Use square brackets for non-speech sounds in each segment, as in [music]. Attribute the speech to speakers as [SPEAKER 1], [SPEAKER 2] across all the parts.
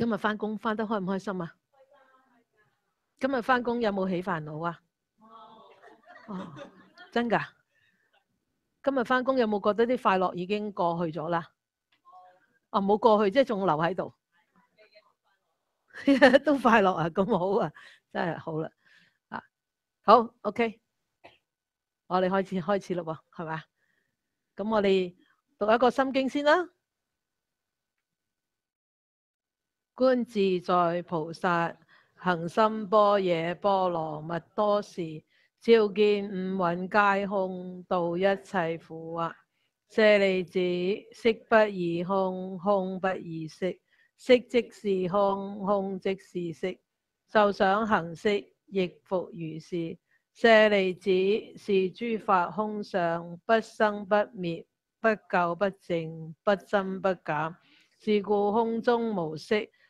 [SPEAKER 1] 今日翻工翻得开唔开心啊？今日翻工有冇起烦恼啊？哦，真噶！今日翻工有冇觉得啲快乐已经过去咗啦？啊，冇过去，即系仲留喺度，[laughs] 都快乐啊！咁好啊，真系好啦，啊，好，OK，我哋开始开始咯，系嘛？咁我哋读一个心经先啦。观自在菩萨，行深波野波罗蜜多时，照见五蕴皆空，度一切苦厄。舍利子，色不异空，空不异色，色即是空，空即是色，受想行色，亦复如是。舍利子，是诸法空相，不生不灭，不垢不净，不增不减。是故空中无色。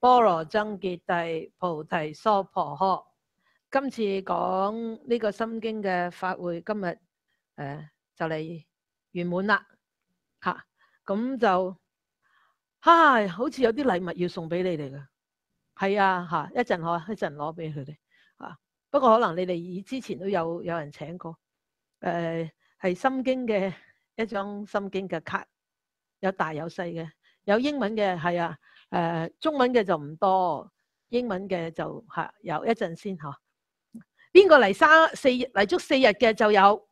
[SPEAKER 1] 波罗僧揭谛菩提娑婆诃。今次讲呢个《心经》嘅法会，今日诶就嚟圆满啦吓。咁就，唉，好似有啲礼物要送俾你哋噶，系啊吓，一阵可，一阵攞俾佢哋吓。不过可能你哋以之前都有有人请过，诶系《心经》嘅一张《心经》嘅卡，有大有细嘅，有英文嘅，系啊。诶，中文嘅就唔多，英文嘅就吓，有一阵先吓。边个嚟三四嚟足四日嘅就有。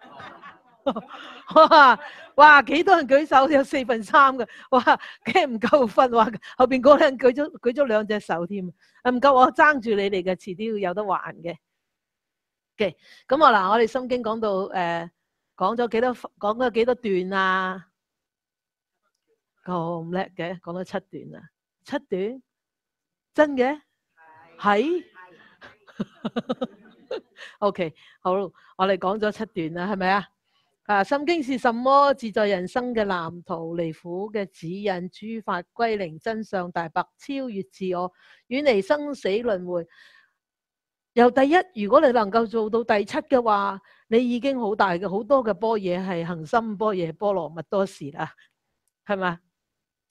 [SPEAKER 1] [laughs] 哇！哇！几多人举手？有四分三嘅。哇！惊唔够分？哇！后边嗰人举咗举咗两只手添。唔够我争住你哋嘅，迟啲会有得还嘅。嘅，咁啊嗱，我哋《心经》讲到诶，讲咗几多讲咗几多段啊？咁叻嘅，讲咗七段啊，七段真嘅系，O K 好，我哋讲咗七段啦，系咪啊？啊，《心经》是什么？自在人生嘅蓝图，离苦嘅指引，诸法归零，真相大白，超越自我，远离生死轮回。由第一，如果你能够做到第七嘅话，你已经好大嘅，好多嘅波嘢系恒心波嘢波罗蜜多时啦，系咪？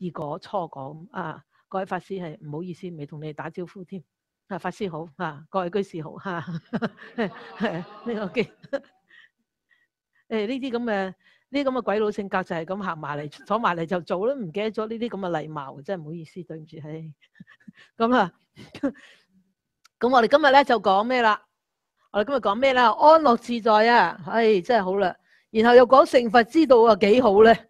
[SPEAKER 1] 如果初講啊，各位法師係唔好意思，未同你哋打招呼添。啊，法師好，啊，各位居士好。呢个机诶呢啲咁嘅呢啲咁嘅鬼佬性格就係咁行埋嚟坐埋嚟就做啦，唔記得咗呢啲咁嘅禮貌，真係唔好意思，對唔住。係 [laughs] 咁啊，[laughs] 咁我哋今日咧就講咩啦？我哋今日講咩啦？安樂自在啊！唉，真係好啦。然後又講成佛之道啊，幾好咧～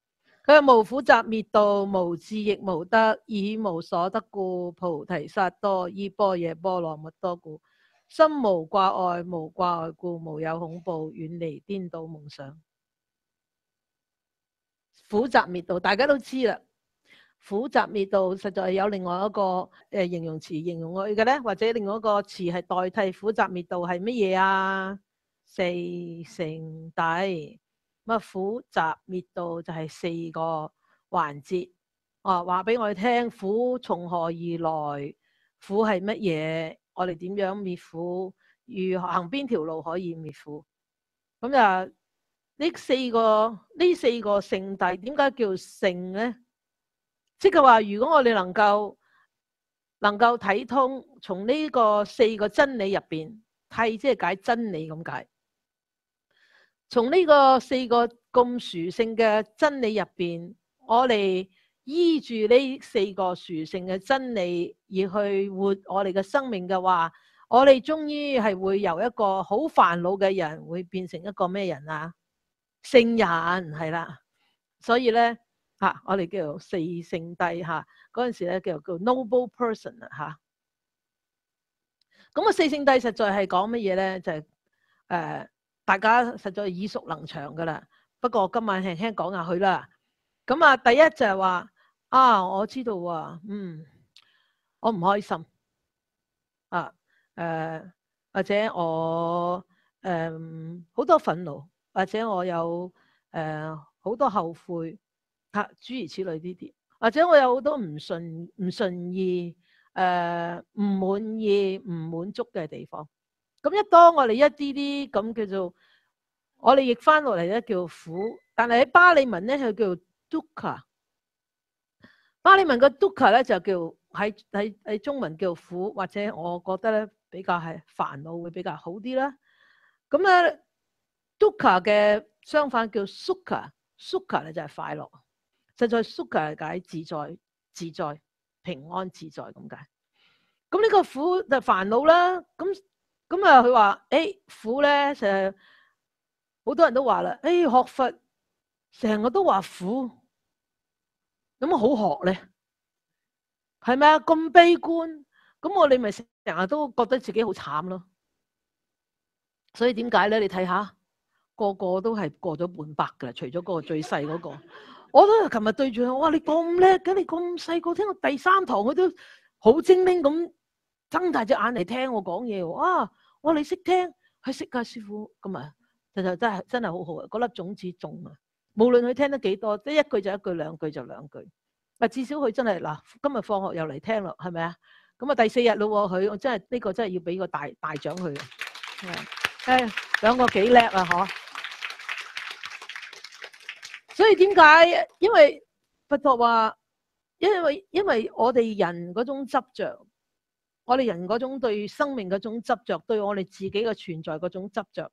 [SPEAKER 1] 佢系无苦集灭道，无智亦无得，以无所得故，菩提萨多依波耶波罗蜜多故，心无挂碍，无挂碍故，无有恐怖，远离颠倒梦想。苦集灭道，大家都知啦。苦集灭道实在有另外一个诶形容词形容佢嘅咧，或者另外一个词系代替苦集灭道系乜嘢啊？四成底。乜苦集灭道就系四个环节，啊话俾我哋听苦从何而来？苦系乜嘢？我哋点样灭苦？如行边条路可以灭苦？咁就呢四个呢四个圣帝，点解叫圣咧？即系话如果我哋能够能够睇通，从呢个四个真理入边替即系解真理咁解。从呢个四个咁属性嘅真理入边，我哋依住呢四个属性嘅真理而去活我哋嘅生命嘅话，我哋终于系会由一个好烦恼嘅人，会变成一个咩人啊？圣人系啦。所以咧吓，我哋叫做四圣帝吓。嗰阵时咧叫叫 noble person 啊吓。咁啊，四圣帝实在系讲乜嘢咧？就系诶。大家實在耳熟能詳噶啦。不過今晚輕輕講下佢啦。咁啊，第一就係話啊，我知道啊，嗯，我唔開心啊，誒，或者我誒好多憤怒，或者我有誒好多後悔，嚇諸如此類呢啲，或者我有好多唔順唔順意，誒唔滿意唔滿足嘅地方。咁一當我哋一啲啲咁叫做，我哋譯翻落嚟咧叫苦，但係喺巴利文咧佢叫做 duka，巴利文嘅 duka 咧就叫喺喺喺中文叫苦，或者我覺得咧比較係煩惱會比較好啲啦。咁咧 duka 嘅相反叫 suka，suka 咧就係快樂，实在 suka 係解自在、自在、平安自在咁解。咁呢個苦就煩惱啦，咁。咁啊！佢话诶苦咧，成好多人都话啦，诶学佛成日都话苦，咁好学咧？系咪啊？咁悲观，咁我你咪成日都觉得自己好惨咯。所以点解咧？你睇下，个个都系过咗半百噶啦，除咗个最细嗰个。[laughs] 我都琴日对住佢，我话你咁叻嘅，你咁细个，听我第三堂，佢都好精明咁睁大隻眼嚟听我讲嘢，哇！我你识听，佢识噶师傅咁啊，其实真系真系好好啊，嗰粒种子种啊，无论佢听得几多，得一句就一句，两句就两句，啊，至少佢真系嗱今日放学又嚟听咯，系咪啊？咁啊第四日咯，佢我真系呢个真系要俾个大大奖佢，诶两个几叻啊嗬，所以点解？因为佛陀话，因为因为我哋人嗰种执着。我哋人嗰种对生命嗰种执着，对我哋自己嘅存在嗰种执着，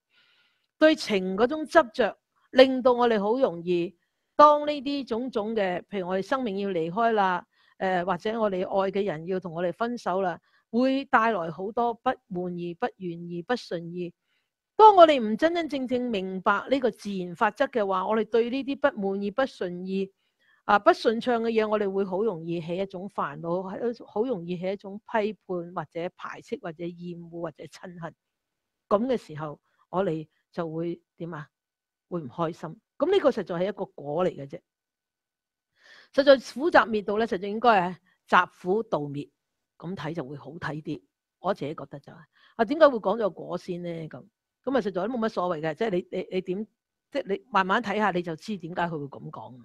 [SPEAKER 1] 对情嗰种执着，令到我哋好容易当呢啲种种嘅，譬如我哋生命要离开啦，诶或者我哋爱嘅人要同我哋分手啦，会带来好多不满意、不愿意、不顺意。当我哋唔真真正正明白呢个自然法则嘅话，我哋对呢啲不满意、不顺意。啊！不順暢嘅嘢，我哋會好容易起一種煩惱，好容易起一種批判，或者排斥，或者厭惡，或者憎恨。咁嘅時候，我哋就會點啊？會唔開心？咁呢個實在係一個果嚟嘅啫。實在苦集滅道咧，實在應該係集苦道滅，咁睇就會好睇啲。我自己覺得就係啊，點解會講咗果先咧？咁咁啊，實在都冇乜所謂嘅，即係你你你點？即係你慢慢睇下，你就知點解佢會咁講。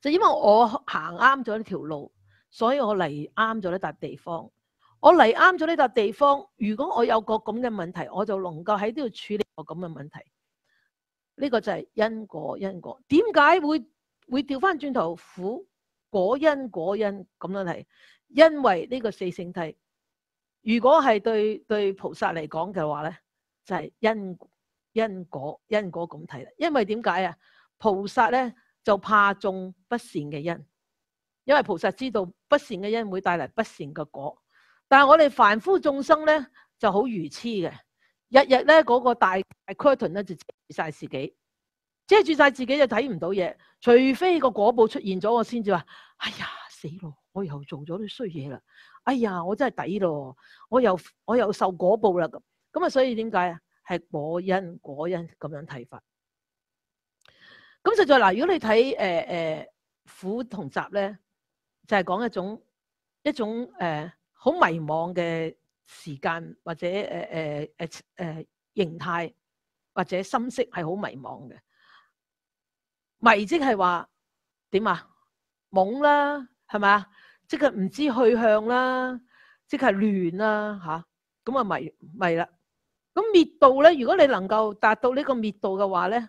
[SPEAKER 1] 就因为我行啱咗呢条路，所以我嚟啱咗呢笪地方。我嚟啱咗呢笪地方，如果我有个咁嘅问题，我就能够喺呢度处理个咁嘅问题。呢个就系因果因果。点解会会调翻转头苦果因果因咁样嚟？因为呢个四圣谛，如果系对对菩萨嚟讲嘅话咧，就系因因果因果咁睇。因为点解啊？菩萨咧。就怕种不善嘅因，因为菩萨知道不善嘅因会带嚟不善嘅果。但系我哋凡夫众生咧就好愚痴嘅，日日咧嗰个大 curtain 咧就遮住晒自己，遮住晒自己就睇唔到嘢。除非个果报出现咗，我先至话：哎呀，死咯！我又做咗啲衰嘢啦！哎呀，我真系抵咯！我又我又受果报啦。咁咁啊，所以点解啊？系果因果因咁样睇法。咁实在嗱，如果你睇诶诶苦同集咧，就系讲一种一种诶好迷茫嘅时间或者诶诶诶诶形态或者心色系好迷茫嘅迷即系话点啊懵啦系咪啊即系唔知去向啦即系乱啦吓咁啊迷迷啦咁灭道咧如果你能够达到呢个灭道嘅话咧。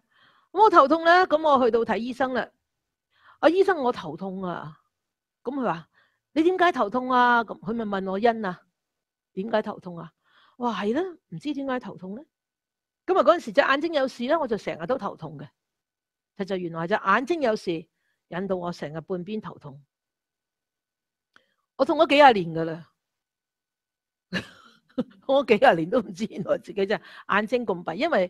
[SPEAKER 1] 咁我头痛咧，咁我去到睇医生啦。啊，医生，我头痛啊。咁佢话：你点解头痛啊？咁佢咪问我因啊？点解头痛啊？哇，系啦，唔知点解头痛咧。咁啊，嗰阵时只眼睛有事咧，我就成日都头痛嘅。其就原来只眼睛有事，引到我成日半边头痛。我痛咗几廿年噶啦，[laughs] 我几廿年都唔知原来自己只眼睛咁弊，因为。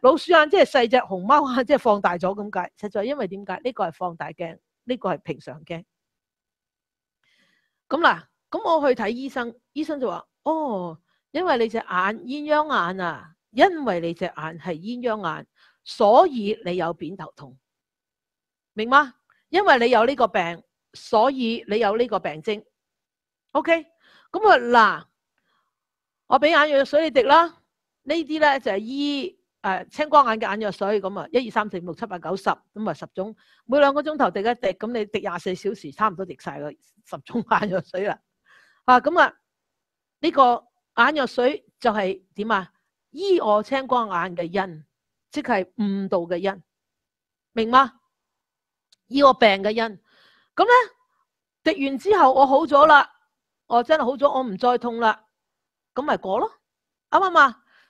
[SPEAKER 1] 老鼠眼即系细只，熊猫眼即系放大咗咁解。实在因为点解？呢个系放大镜，呢个系平常镜。咁嗱，咁我去睇医生，医生就话：哦，因为你只眼鸳鸯眼啊，因为你只眼系鸳鸯眼，所以你有扁头痛。明吗？因为你有呢个病，所以你有呢个病征。OK，咁啊嗱，我俾眼药水你滴啦。呢啲咧就系医。诶，青光眼嘅眼药水咁啊，一二三四五六七八九十，咁啊十种，每两个钟头滴一滴，咁你滴廿四小时，差唔多滴晒个十种 [laughs] 眼药水啦。啊，咁啊呢个眼药水就系点啊？医我青光眼嘅因，即系误導嘅因，明吗？医我病嘅因，咁咧滴完之后我好咗啦，我真系好咗，我唔再痛啦，咁咪過咯，啱唔啱？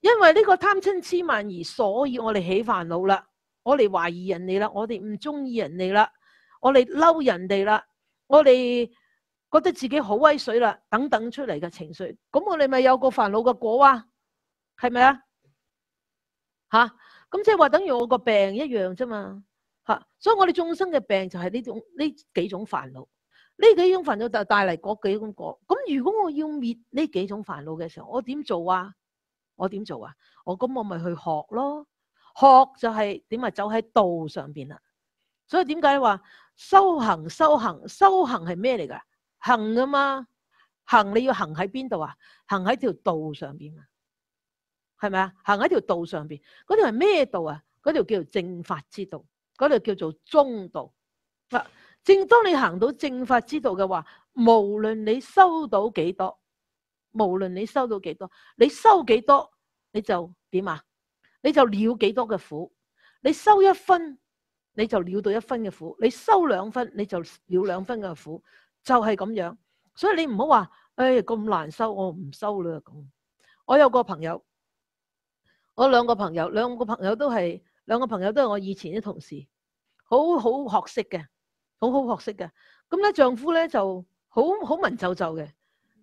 [SPEAKER 1] 因为呢个贪嗔痴慢而，所以我哋起烦恼啦，我哋怀疑人哋啦，我哋唔中意人哋啦，我哋嬲人哋啦，我哋觉得自己好威水啦，等等出嚟嘅情绪，咁我哋咪有个烦恼嘅果啊？系咪啊？吓，咁即系话等于我个病一样啫嘛，吓，所以我哋众生嘅病就系呢种呢几种烦恼，呢几种烦恼就带嚟嗰几种果。咁如果我要灭呢几种烦恼嘅时候，我点做啊？我点做啊？我咁我咪去学咯，学就系点啊？走喺道上边啦。所以点解话修行修行修行系咩嚟噶？行啊嘛，行你要行喺边度啊？行喺条道上边啊，系咪啊？行喺条道上边，嗰条系咩道啊？嗰条叫做正法之道，嗰条叫做中道。嗱，正当你行到正法之道嘅话，无论你收到几多。无论你收到几多，你收几多你就点啊？你就了几多嘅苦。你收一分，你就了到一分嘅苦；你收两分，你就了两分嘅苦。就系咁样。所以你唔好话，哎，咁难收，我唔收啦咁。我有个朋友，我两个朋友，两个朋友都系两个朋友都系我以前啲同事，好好学识嘅，好好学识嘅。咁咧，丈夫咧就好好文绉绉嘅。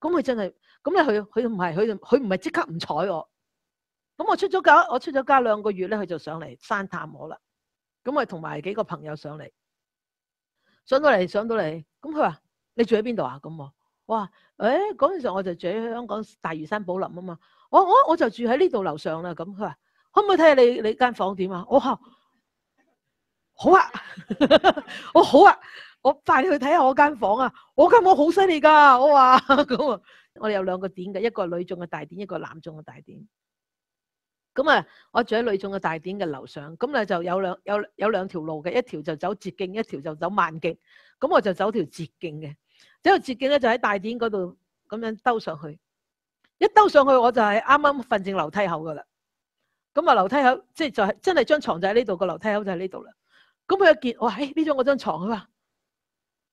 [SPEAKER 1] 咁佢真系，咁咧佢佢唔系佢佢唔系即刻唔睬我，咁我出咗家我出咗家兩個月咧，佢就上嚟山探我啦。咁我同埋幾個朋友上嚟，上到嚟上到嚟，咁佢話：你住喺邊度啊？咁我哇，誒嗰陣時我就住喺香港大嶼山寶林啊嘛，我我我就住喺呢度樓上啦。咁佢話：可唔可以睇下你你間房點啊？我話好啊，[laughs] 我好啊。我快去睇下我间房啊！我间房好犀利噶，我话 [laughs] 咁啊，我哋有两个点嘅，一个女众嘅大点，一个男众嘅大点。咁啊，我住喺女众嘅大点嘅楼上，咁咧就有两有有两条路嘅，一条就走捷径，一条就走慢径。咁我就走条捷径嘅，走条捷径咧就喺大点嗰度咁样兜上去。一兜上去我就系啱啱瞓正楼梯口噶啦。咁啊楼梯口即系就系真系张床就喺呢度，个楼梯口就喺呢度啦。咁佢一见我喺呢张我张床，佢话。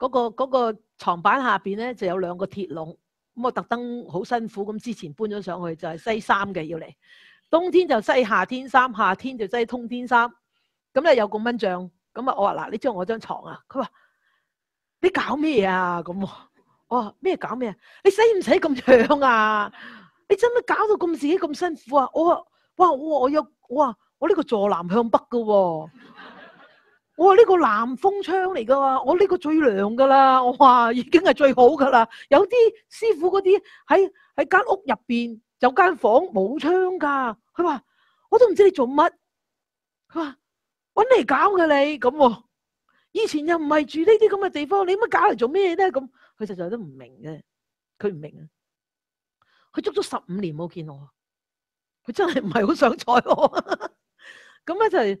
[SPEAKER 1] 嗰個嗰個床板下邊咧就有兩個鐵籠，咁我特登好辛苦咁之前搬咗上去，就係西衫嘅要嚟，冬天就西夏天衫，夏天就西通天衫，咁咧有個蚊帳，咁啊我話嗱你將我張床啊，佢話你搞咩啊咁，我話咩搞咩啊，你使唔使咁樣啊，你真係搞到咁自己咁辛苦啊，我話哇我我有我話我呢個坐南向北嘅喎。我呢個南風窗嚟噶嘛，我呢個最涼噶啦，我話已經係最好噶啦。有啲師傅嗰啲喺喺間屋入邊有間房冇窗噶，佢話我都唔知你做乜。佢話揾嚟搞嘅你咁喎，以前又唔係住呢啲咁嘅地方，你乜搞嚟做咩咧？咁佢實在都唔明嘅，佢唔明啊。佢足足十五年冇見我，佢真係唔係好想睬我。咁咧就係。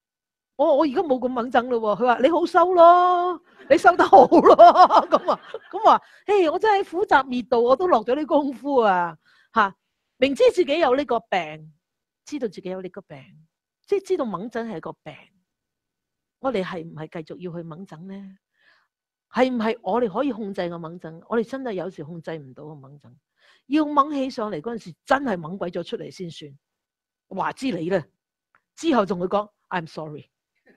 [SPEAKER 1] 我我而家冇咁猛憎咯，佢话你好收咯，你收得好咯，咁啊，咁话，嘿，我真系苦习热度，我都落咗啲功夫啊，吓，明知自己有呢个病，知道自己有呢个病，即系知道猛震系个病，我哋系唔系继续要去猛震咧？系唔系我哋可以控制个猛震？我哋真系有时控制唔到个猛震，要猛起上嚟嗰阵时，真系猛鬼咗出嚟先算。话之你咧，之后仲会讲 I'm sorry。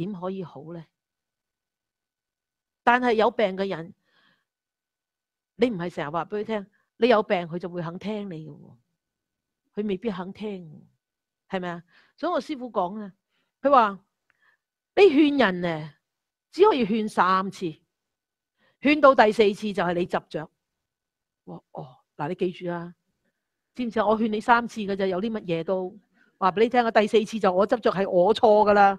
[SPEAKER 1] 点可以好咧？但系有病嘅人，你唔系成日话俾佢听，你有病佢就会肯听你嘅喎，佢未必肯听，系咪啊？所以我师傅讲啊，佢话你劝人咧，只可以劝三次，劝到第四次就系你执着。哇哦，嗱你记住啊，知唔知我劝你三次嘅就有啲乜嘢都话俾你听啊。第四次就我执着系我错噶啦。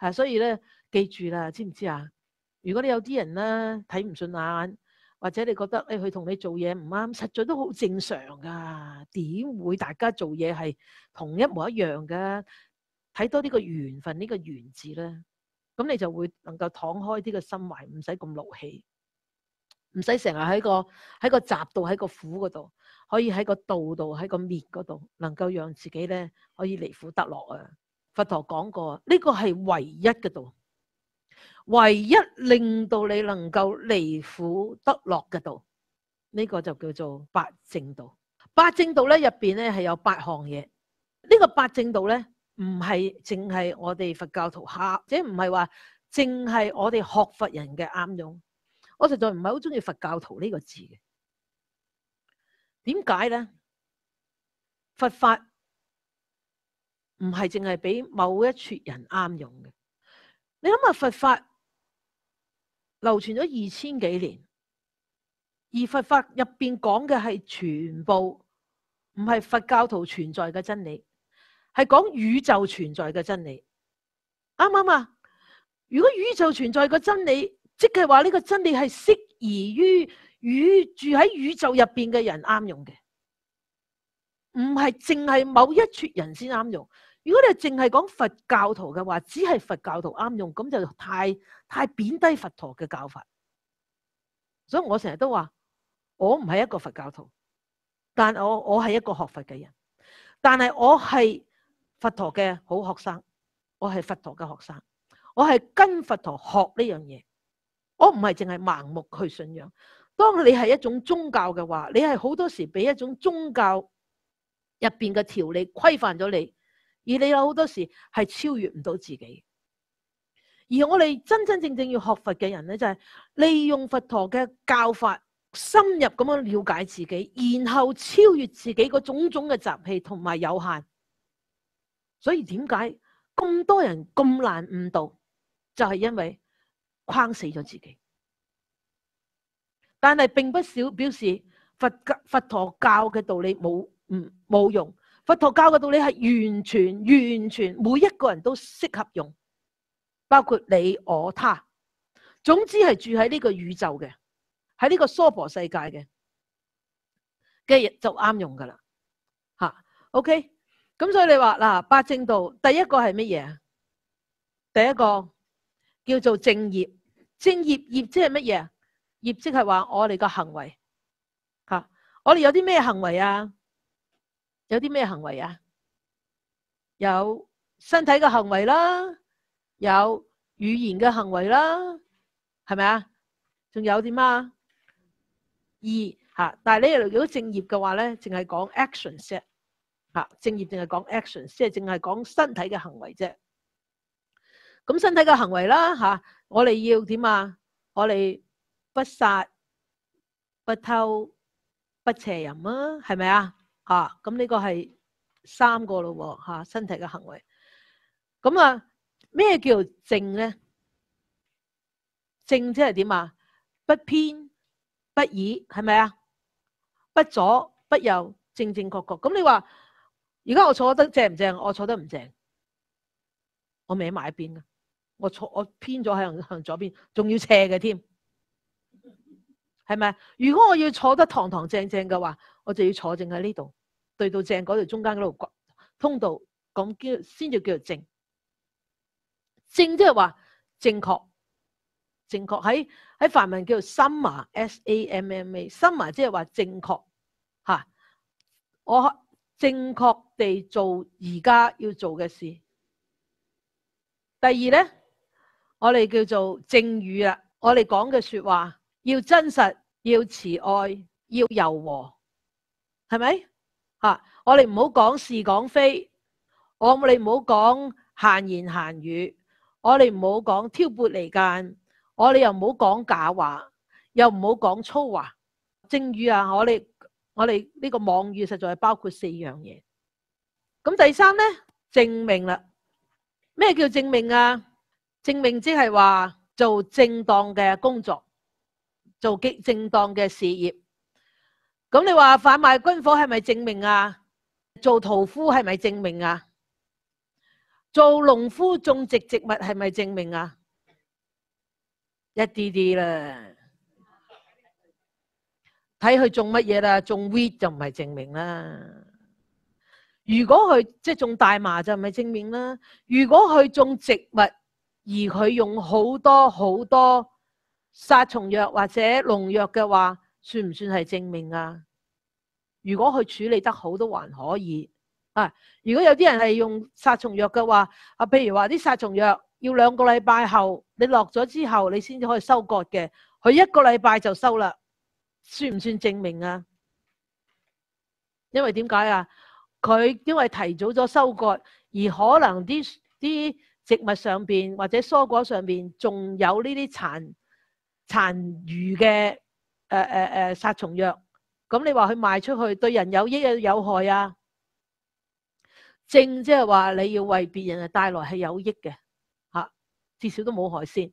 [SPEAKER 1] 啊，所以咧，記住啦，知唔知啊？如果你有啲人咧睇唔順眼，或者你覺得诶佢同你做嘢唔啱，實在都好正常噶。點會大家做嘢係同一模一樣嘅？睇多呢個緣份呢個缘字咧，咁你就會能夠敞開啲個心懷，唔使咁怒氣，唔使成日喺個喺个雜度喺個苦嗰度，可以喺個道度喺個滅嗰度，能夠讓自己咧可以離苦得樂啊！佛陀讲过，呢个系唯一嘅道，唯一令到你能够离苦得乐嘅道，呢个就叫做八正道。八正道咧，入边咧系有八项嘢。呢个八正道咧，唔系净系我哋佛教徒下，即系唔系话净系我哋学佛人嘅啱用。我实在唔系好中意佛教徒呢个字嘅。点解咧？佛法。唔系净系俾某一撮人啱用嘅。你谂下，佛法流传咗二千几年，而佛法入边讲嘅系全部，唔系佛教徒存在嘅真理，系讲宇宙存在嘅真理。啱唔啱啊？如果宇宙存在嘅真理，即系话呢个真理系适宜于宇住喺宇宙入边嘅人啱用嘅，唔系净系某一撮人先啱用。如果你净系讲佛教徒嘅话，只系佛教徒啱用，咁就太太贬低佛陀嘅教法。所以我成日都话，我唔系一个佛教徒，但我我系一个学佛嘅人，但系我系佛陀嘅好学生，我系佛陀嘅学生，我系跟佛陀学呢样嘢。我唔系净系盲目去信仰。当你系一种宗教嘅话，你系好多时俾一种宗教入边嘅条例规范咗你。而你有好多时系超越唔到自己，而我哋真真正正要学佛嘅人咧，就系利用佛陀嘅教法，深入咁样了解自己，然后超越自己嗰种种嘅习气同埋有限。所以点解咁多人咁难悟道，就系因为框死咗自己。但系并不少表示佛佛陀教嘅道理冇唔冇用。佛陀教嘅道理系完全完全每一个人都适合用，包括你我他，总之系住喺呢个宇宙嘅，喺呢个娑婆世界嘅嘅就啱用噶啦，吓，OK，咁所以你话嗱八正道第一个系乜嘢第一个叫做正业，正业业即系乜嘢？业即系话我哋嘅行为，吓，我哋有啲咩行为啊？有啲咩行为啊？有身体嘅行为啦，有语言嘅行为啦，系咪啊？仲有点啊？二吓，但系你如果正业嘅话咧，净系讲 actions 吓，正业净系讲 actions，即系净系讲身体嘅行为啫。咁身体嘅行为啦吓，我哋要点啊？我哋不杀、不偷、不邪淫啊，系咪啊？啊，咁呢个系三个咯喎，吓身体嘅行为。咁啊，咩叫正咧？正即系点啊？不偏不倚，系咪啊？不左不右，正正确确。咁你话，而家我坐得正唔正？我坐得唔正，我歪埋一边啊。我坐我偏咗向向左边，仲要斜嘅添，系咪？如果我要坐得堂堂正正嘅话，我就要坐正喺呢度。对到正嗰度，中間嗰度通道，咁叫先至叫做正正，即係話正確正確喺喺梵文叫 samma，s a m m a，samma 即係話正確嚇，我正確地做而家要做嘅事。第二咧，我哋叫做正語啊，我哋講嘅说話要真實，要慈愛，要柔和，係咪？啊！我哋唔好讲是讲非，我哋唔好讲闲言闲语，我哋唔好讲挑拨离间，我哋又唔好讲假话，又唔好讲粗话。正语啊！我哋我哋呢个网语实在系包括四样嘢。咁第三咧，证明啦。咩叫证明啊？证明即系话做正当嘅工作，做极正当嘅事业。咁你话贩卖军火系咪证明啊？做屠夫系咪证明啊？做农夫种植植物系咪证明啊？一啲啲啦，睇佢种乜嘢啦？种 weed 就唔系证明啦。如果佢即系种大麻就唔系证明啦。如果佢种植物而佢用好多好多杀虫药或者农药嘅话，算唔算系证明啊？如果佢处理得好都还可以啊。如果有啲人系用杀虫药嘅话，啊，譬如话啲杀虫药要两个礼拜后你落咗之后，你先至可以收割嘅。佢一个礼拜就收啦，算唔算证明啊？因为点解啊？佢因为提早咗收割，而可能啲啲植物上边或者蔬果上边仲有呢啲残残余嘅。诶诶诶，杀虫药，咁你话佢卖出去对人有益啊有害啊？正即系话你要为别人帶带来系有益嘅，吓至少都冇害先，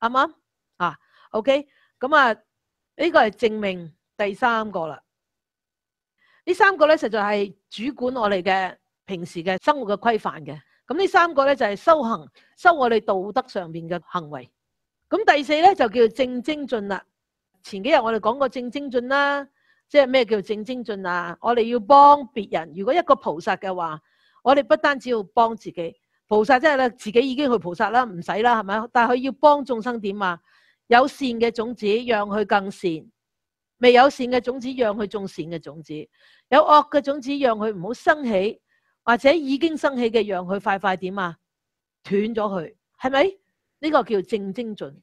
[SPEAKER 1] 啱啱？啊 o k 咁啊呢个系证明第三个啦，呢三个咧实在系主管我哋嘅平时嘅生活嘅规范嘅，咁呢三个咧就系修行，修我哋道德上边嘅行为，咁第四咧就叫正精进啦。前几日我哋讲过正精进啦，即系咩叫正精进啊？我哋要帮别人。如果一个菩萨嘅话，我哋不单只要帮自己，菩萨即系咧自己已经去菩萨啦，唔使啦，系咪？但系佢要帮众生点啊？有善嘅种子，让佢更善；未有善嘅种子，让佢种善嘅种子；有恶嘅种子，让佢唔好生起，或者已经生起嘅，让佢快快点啊断咗佢，系咪？呢个叫正精进。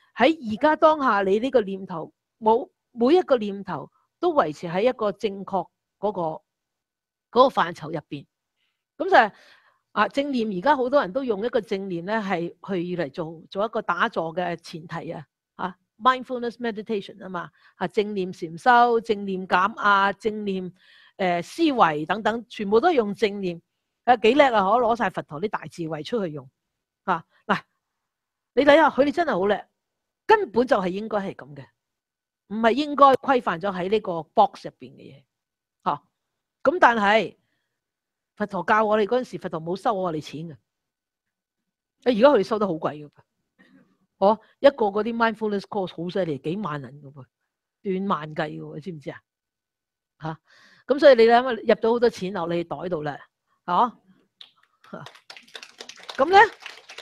[SPEAKER 1] 喺而家当下，你呢个念头冇每一个念头都维持喺一个正确嗰个嗰个范畴入边。咁就啊正念，而家好多人都用一个正念咧，系去嚟做做一个打坐嘅前提啊。啊 m i n d f u l n e s s meditation 啊嘛。啊正念禅修、正念减压、正念诶思维等等，全部都用正念。诶，几叻啊！可攞晒佛陀啲大智慧出去用。啊！嗱，你睇下佢哋真系好叻。根本就係應該係咁嘅，唔係應該規範咗喺呢個 box 入边嘅嘢，嚇。咁但係佛陀教我哋嗰陣時，佛陀冇收我哋錢嘅。誒，而家佢哋收得好貴嘅，我一個嗰啲 mindfulness course 好犀利，幾萬人嘅喎，斷萬計嘅喎，你知唔知啊？吓，咁所以你咧入咗好多錢落你袋度啦，嚇。咁咧？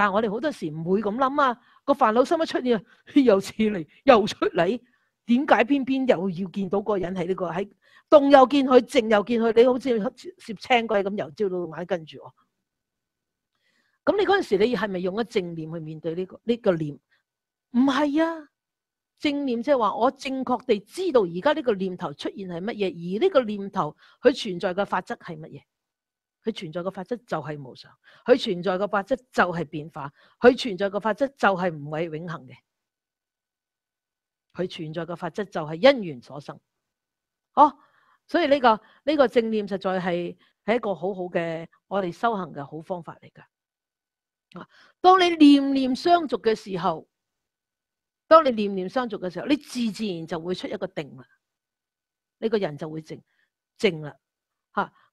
[SPEAKER 1] 但系我哋好多时唔会咁谂啊，个烦恼心一出现，[laughs] 又似嚟，又出嚟，点解偏偏又要见到个人喺呢个喺动又见佢，静又见佢？你好似摄青鬼咁，由朝到晚跟住我。咁你嗰阵时，你系咪用咗正念去面对呢个呢个念？唔系啊，正念即系话我正确地知道而家呢个念头出现系乜嘢，而呢个念头佢存在嘅法则系乜嘢？佢存在嘅法则就系无常，佢存在嘅法则就系变化，佢存在嘅法则就系唔系永恒嘅，佢存在嘅法则就系因缘所生。哦，所以呢个呢个正念实在系系一个好好嘅我哋修行嘅好方法嚟噶。啊，当你念念相续嘅时候，当你念念相续嘅时候，你自自然就会出一个定啦，呢个人就会静静啦，吓。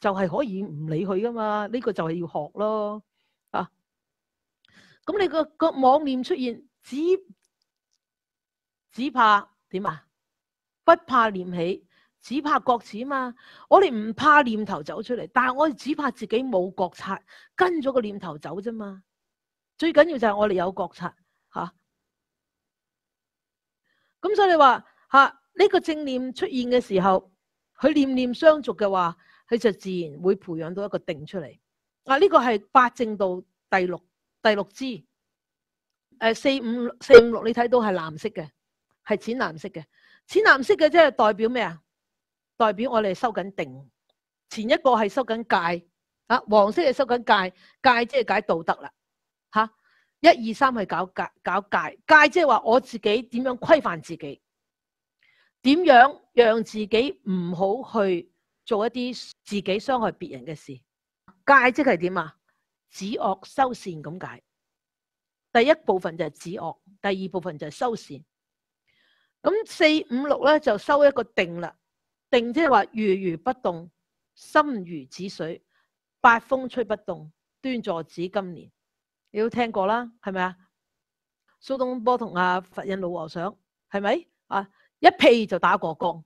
[SPEAKER 1] 就系可以唔理佢噶嘛？呢个就系要学咯啊！咁你个个妄念出现，只只怕点啊？不怕念起，只怕覺迟嘛。我哋唔怕念头走出嚟，但系我哋只怕自己冇觉察，跟咗个念头走啫嘛。最紧要就系我哋有觉察吓。咁所以你话吓呢个正念出现嘅时候，佢念念相续嘅话。佢就自然会培养到一个定出嚟。啊，呢个系八正道第六第六支。诶，四五四五六你睇到系蓝色嘅，系浅蓝色嘅。浅蓝色嘅即系代表咩啊？代表我哋收紧定。前一个系收紧戒，啊，黄色系收紧戒，戒即系解道德啦。吓，一二三系搞戒搞戒，戒即系话我自己点样规范自己，点样让自己唔好去。做一啲自己伤害别人嘅事，戒即系点啊？止恶修善咁解。第一部分就系止恶，第二部分就系修善。咁四五六咧就修一个定啦，定即系话如如不动，心如止水，八风吹不动，端坐止金年。你都听过啦，系咪啊？苏东坡同阿佛印老和尚，系咪啊？一屁就打过江。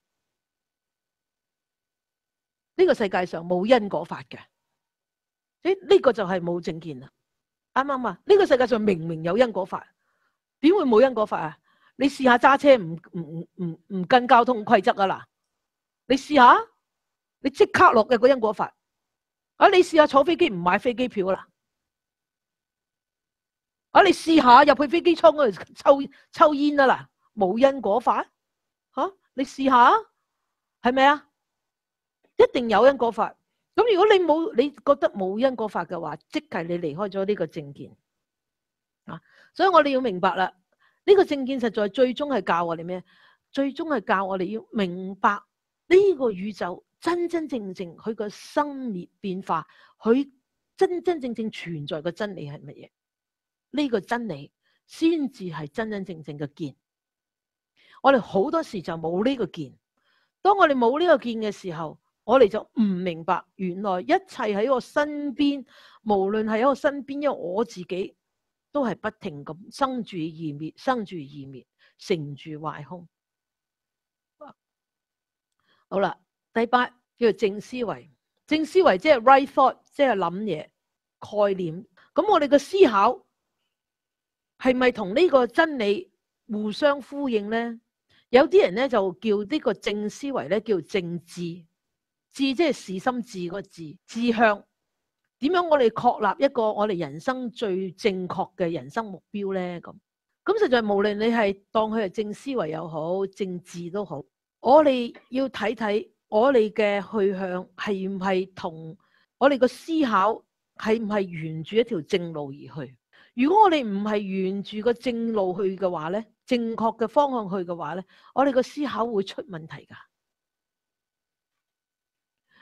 [SPEAKER 1] 呢个世界上冇因果法嘅？诶，呢个就系冇正见啦。啱啱啊？呢个世界上明明有因果法，点会冇因果法啊？你试下揸车唔唔唔唔唔跟交通规则啊嗱，你试下，你即刻落嘅个因果法。啊，你试下坐飞机唔买飞机票啦。啊，你试下入去飞机舱嗰度抽抽烟啊嗱，冇因果法。吓，你试下，系咪啊？一定有因果法，咁如果你冇，你觉得冇因果法嘅话，即系你离开咗呢个正见啊！所以我哋要明白啦，呢个正见实在最终系教我哋咩？最终系教我哋要明白呢个宇宙真真正正佢个生灭变化，佢真真正正存在嘅真理系乜嘢？呢个真理先至系真真正正嘅见。我哋好多时就冇呢个见，当我哋冇呢个见嘅时候。我哋就唔明白，原来一切喺我身边，无论系喺我身边，因我自己都系不停咁生住而灭，生住而灭，成住坏空。好啦，第八叫做正思维，正思维即系 right thought，即系谂嘢概念。咁我哋嘅思考系咪同呢个真理互相呼应咧？有啲人咧就叫呢个正思维咧叫正治。志即系士心志个志志向，点样我哋确立一个我哋人生最正确嘅人生目标咧？咁咁实在，无论你系当佢系正思维又好，正志都好，我哋要睇睇我哋嘅去向系唔系同我哋个思考系唔系沿住一条正路而去。如果我哋唔系沿住个正路去嘅话咧，正确嘅方向去嘅话咧，我哋个思考会出问题噶。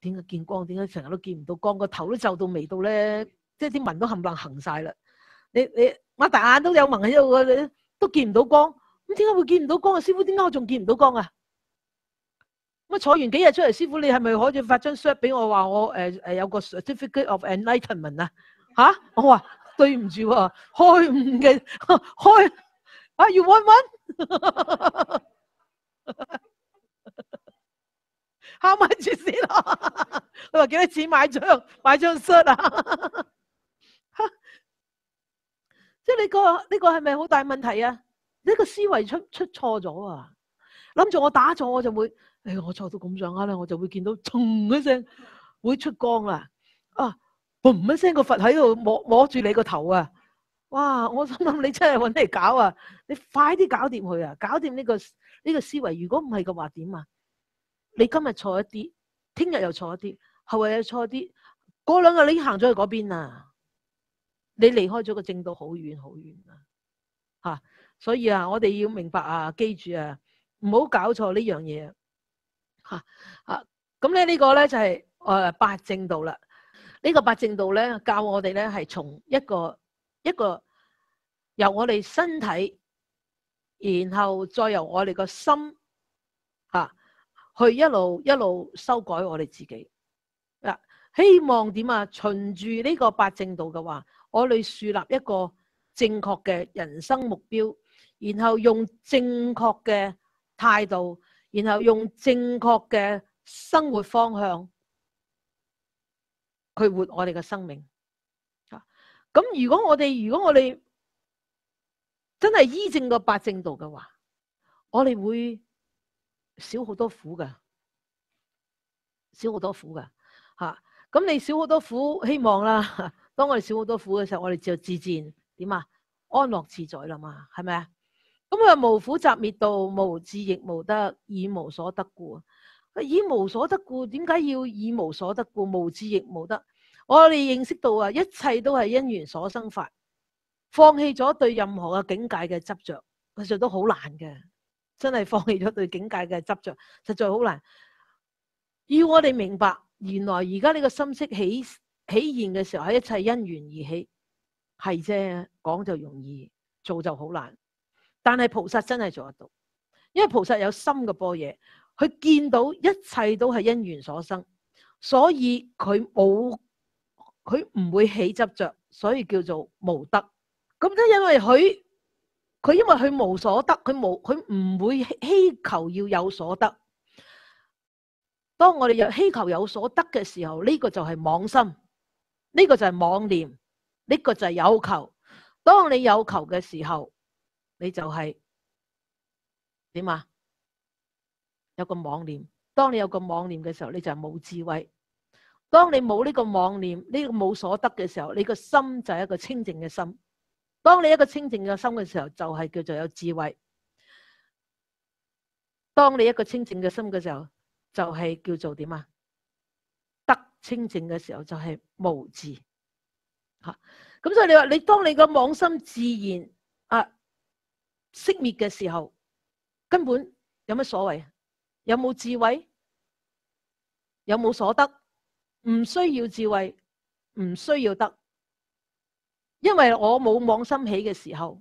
[SPEAKER 1] 点解见光？点解成日都见唔到光？个头都皱到眉度咧，即系啲纹都冚唪行晒啦。你你擘大眼都有纹喺度你都见唔到光。咁点解会见唔到光啊？师傅，点解我仲见唔到光啊？咁啊，坐完几日出嚟，师傅你系咪可以发张 s h r t 俾我，话我诶诶有个 certificate of enlightenment 啊？吓，我话对唔住，开悟嘅开啊，要 one。悭翻住先咯，佢话几多钱买张买张 shirt 啊？即系呢个呢个系咪好大问题啊？呢个思维出出错咗啊！谂住我打错我就会，哎我错到咁上下咧，我就会见到嘭一声会出光啊！啊，嘣一声个佛喺度摸摸住你个头啊！哇！我心谂你真系搵嚟搞啊！你快啲搞掂佢啊！搞掂呢个呢个思维，如果唔系嘅话点啊？你今日錯一啲，聽日又錯一啲，後日又錯一啲，嗰兩日你行咗去嗰邊啦，你離開咗個正道好遠好遠啦，嚇！所以啊，我哋要明白啊，記住啊，唔好搞錯呢樣嘢，吓啊，咁咧呢個咧就係誒八正道啦。呢個八正道咧教我哋咧係從一个一個由我哋身體，然後再由我哋個心。去一路一路修改我哋自己，嗱，希望点啊？循住呢个八正道嘅话，我哋树立一个正确嘅人生目标，然后用正确嘅态度，然后用正确嘅生活方向去活我哋嘅生命。咁如果我哋，如果我哋真系依正个八正道嘅话，我哋会。少好多苦噶，少好多苦噶，吓咁你少好多苦，希望啦。[laughs] 当我哋少好多苦嘅时候，我哋就自战点啊，安乐自在啦嘛，系咪啊？咁啊，无苦集灭道，无智亦无得，以无所得故，以无所得故，点解要以无所得故，无智亦无得？我哋认识到啊，一切都系因缘所生法，放弃咗对任何嘅境界嘅执着，其实都好难嘅。真系放弃咗对境界嘅执着，实在好难。要我哋明白，原来而家呢个心识起起现嘅时候，系一切因缘而起，系啫。讲就容易，做就好难。但系菩萨真系做得到，因为菩萨有心嘅波嘢，佢见到一切都系因缘所生，所以佢冇佢唔会起执着，所以叫做无德。咁都因为佢。佢因为佢无所得，佢无佢唔会希求要有所得。当我哋有希求有所得嘅时候，呢个就系妄心，呢个就系妄念，呢个就系有求。当你有求嘅时候，你就系点啊？有个妄念。当你有个妄念嘅时候，你就系冇智慧。当你冇呢个妄念，呢个冇所得嘅时候，你个心就系一个清净嘅心。当你一个清净嘅心嘅时候，就系叫做有智慧；当你一个清净嘅心嘅时候，就系叫做点啊？得清净嘅时候就系无智吓。咁所以你话你，当你个妄心自然啊熄灭嘅时候，根本有乜所谓？有冇智慧？有冇所得？唔需要智慧，唔需要得。因为我冇妄心起嘅时候，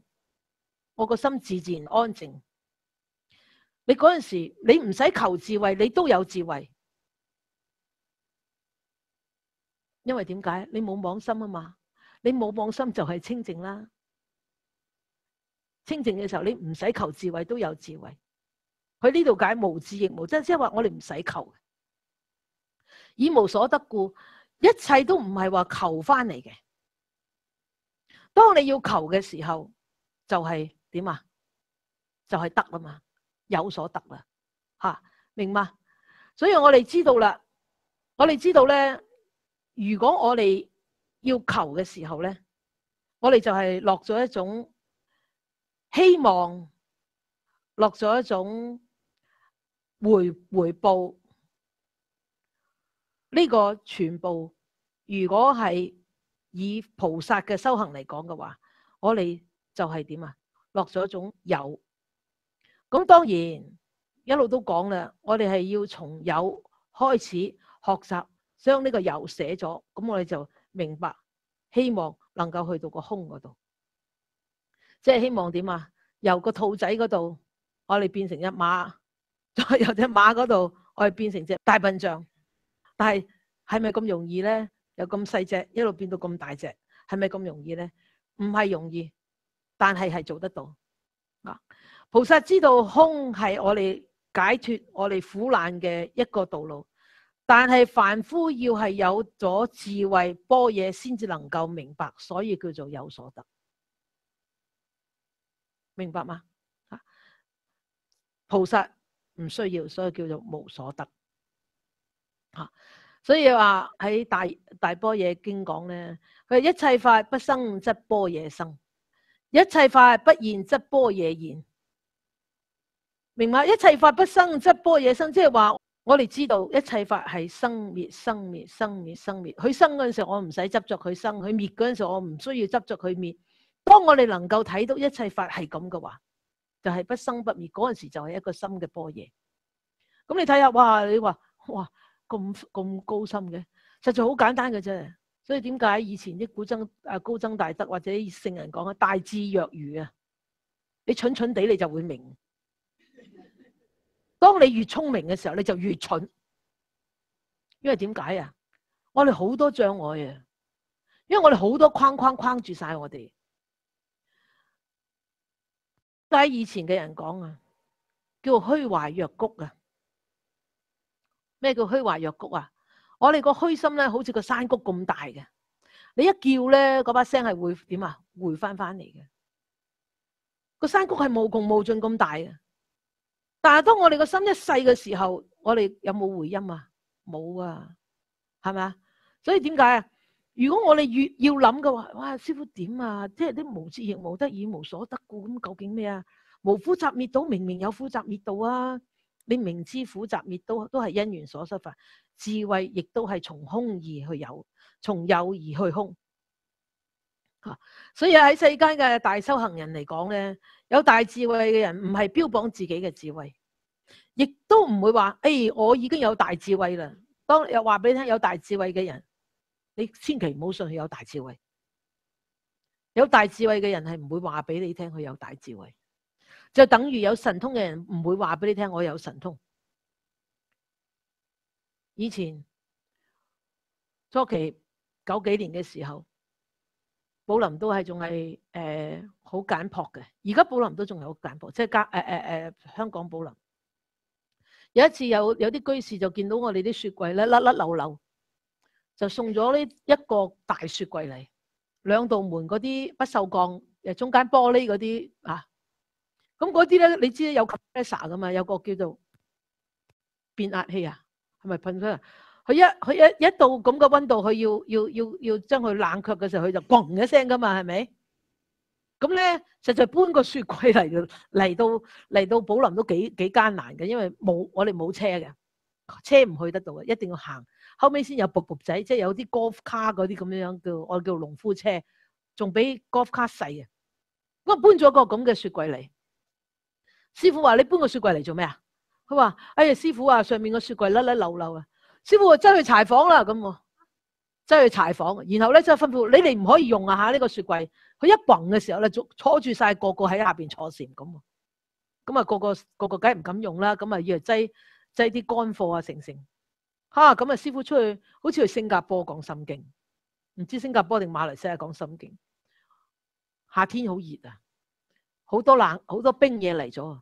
[SPEAKER 1] 我个心自然安静。你嗰阵时，你唔使求智慧，你都有智慧。因为点解？你冇妄心啊嘛，你冇妄心就系清净啦。清净嘅时候，你唔使求智慧，都有智慧。佢呢度解无智亦无真，即系话我哋唔使求，以无所得故，一切都唔系话求翻嚟嘅。当你要求嘅时候，就系点啊？就系得啦嘛，有所得啦，吓，明嘛？所以我哋知道啦，我哋知道咧，如果我哋要求嘅时候咧，我哋就系落咗一种希望，落咗一种回回报，呢个全部如果系。以菩薩嘅修行嚟講嘅話，我哋就係點啊？落咗一種油。咁當然一路都講啦，我哋係要從有開始學習，將呢個油寫咗，咁我哋就明白，希望能夠去到個空嗰度，即係希望點啊？由個兔仔嗰度，我哋變成一馬，再由只馬嗰度，我哋變成只大笨象。但係係咪咁容易咧？有咁细只，一路变到咁大只，系咪咁容易咧？唔系容易，但系系做得到啊！菩萨知道空系我哋解脱我哋苦难嘅一个道路，但系凡夫要系有咗智慧波嘢，先至能够明白，所以叫做有所得。明白吗？啊！菩萨唔需要，所以叫做无所得。啊！所以话喺大大波野经讲咧，佢一切法不生则波野生，一切法不现则波野现，明白？一切法不生则波野生，即系话我哋知道一切法系生灭、生灭、生灭、生灭。佢生嗰阵时，我唔使执着佢生；佢灭嗰阵时，我唔需要执着佢灭。当我哋能够睇到一切法系咁嘅话，就系不生不灭嗰阵时，就系一个心嘅波野。咁你睇下，哇！你话哇～咁咁高深嘅，实在好简单嘅啫。所以点解以前啲古增啊高增大德或者圣人讲啊，大智若愚啊，你蠢蠢地你就会明。当你越聪明嘅时候，你就越蠢。因为点解啊？我哋好多障碍啊，因为我哋好多框框框住晒我哋。但以前嘅人讲啊，叫虚怀若谷啊。咩叫虚怀若谷啊？我哋个虚心咧，好似个山谷咁大嘅。你一叫咧，嗰把声系会点啊？回翻翻嚟嘅。个山谷系无穷无尽咁大嘅。但系当我哋个心一细嘅时候，我哋有冇回音啊？冇啊，系咪啊？所以点解啊？如果我哋越要谂嘅话，哇！师傅点啊？即系啲无知亦无得已无所得故，咁，究竟咩啊？无呼集灭道，明明有呼集灭道啊！你明知苦集灭都都系因缘所失法，智慧亦都系从空而去有，从有而去空。吓，所以喺世间嘅大修行人嚟讲咧，有大智慧嘅人唔系标榜自己嘅智慧，亦都唔会话：，哎，我已经有大智慧啦。当又话俾你听，有大智慧嘅人，你千祈唔好信佢有大智慧。有大智慧嘅人系唔会话俾你听佢有大智慧。就等于有神通嘅人唔会话俾你听我有神通。以前初期九几年嘅时候，宝林都系仲系诶好简朴嘅。而家宝林都仲好简朴，即系加诶诶诶香港宝林。有一次有有啲居士就见到我哋啲雪柜咧甩甩漏漏，就送咗呢一个大雪柜嚟，两道门嗰啲不锈钢诶中间玻璃嗰啲啊。咁嗰啲咧，你知咧有 compressor 噶嘛？有個叫做變壓器啊，係咪噴水？佢一佢一一到咁嘅温度，佢要要要要將佢冷卻嘅時候，佢就轟一聲噶嘛，係咪？咁咧，實在搬個雪櫃嚟嚟到嚟到宝林都幾几艱難嘅，因為冇我哋冇車嘅，車唔去得到嘅，一定要行。後尾先有瀑駁仔，即係有啲 golf car 嗰啲咁樣樣叫我叫農夫車，仲比 golf car 细啊！我搬咗個咁嘅雪櫃嚟。師傅話：你搬個雪櫃嚟做咩啊？佢話：哎呀，師傅啊，上面個雪櫃甩甩漏漏啊！師傅話：真去柴房啦咁，真去柴房。然後咧，真係吩咐你哋唔可以用啊！吓呢個雪櫃佢一揼嘅時候咧，坐住晒個個喺下边坐禅咁。咁啊，个個個个梗係唔敢用啦。咁啊，要為擠啲乾貨啊成成。吓。咁啊，師傅出去好似去新加坡講心經，唔知新加坡定馬來西亞講心經。夏天好熱啊，好多冷好多冰嘢嚟咗啊！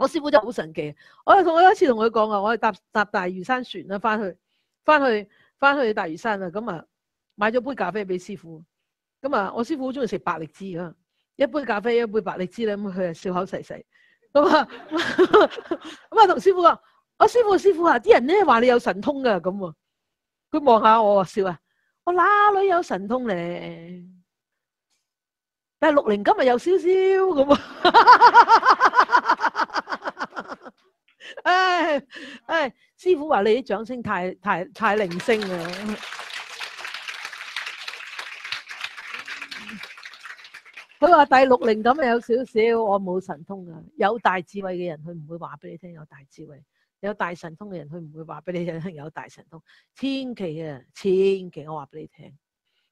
[SPEAKER 1] 我師傅真係好神奇，我同我有一次同佢講啊，我係搭搭大嶼山船啦，翻去翻去翻去大嶼山啦，咁啊買咗杯咖啡俾師傅，咁啊我師傅好中意食白力芝啊，一杯咖啡一杯白力芝咧，咁佢啊笑口噬噬，咁啊咁啊同師傅話，我師傅師傅啊，啲人咧話你有神通噶咁佢望下我啊笑啊，我哪里有神通咧？但係六零今日有少少咁啊。话你啲掌声太太太零声啊！佢话第六零咁啊有少少，我冇神通啊！有大智慧嘅人，佢唔会话俾你听有大智慧；有大神通嘅人，佢唔会话俾你听有大神通。千祈啊，千祈我话俾你听，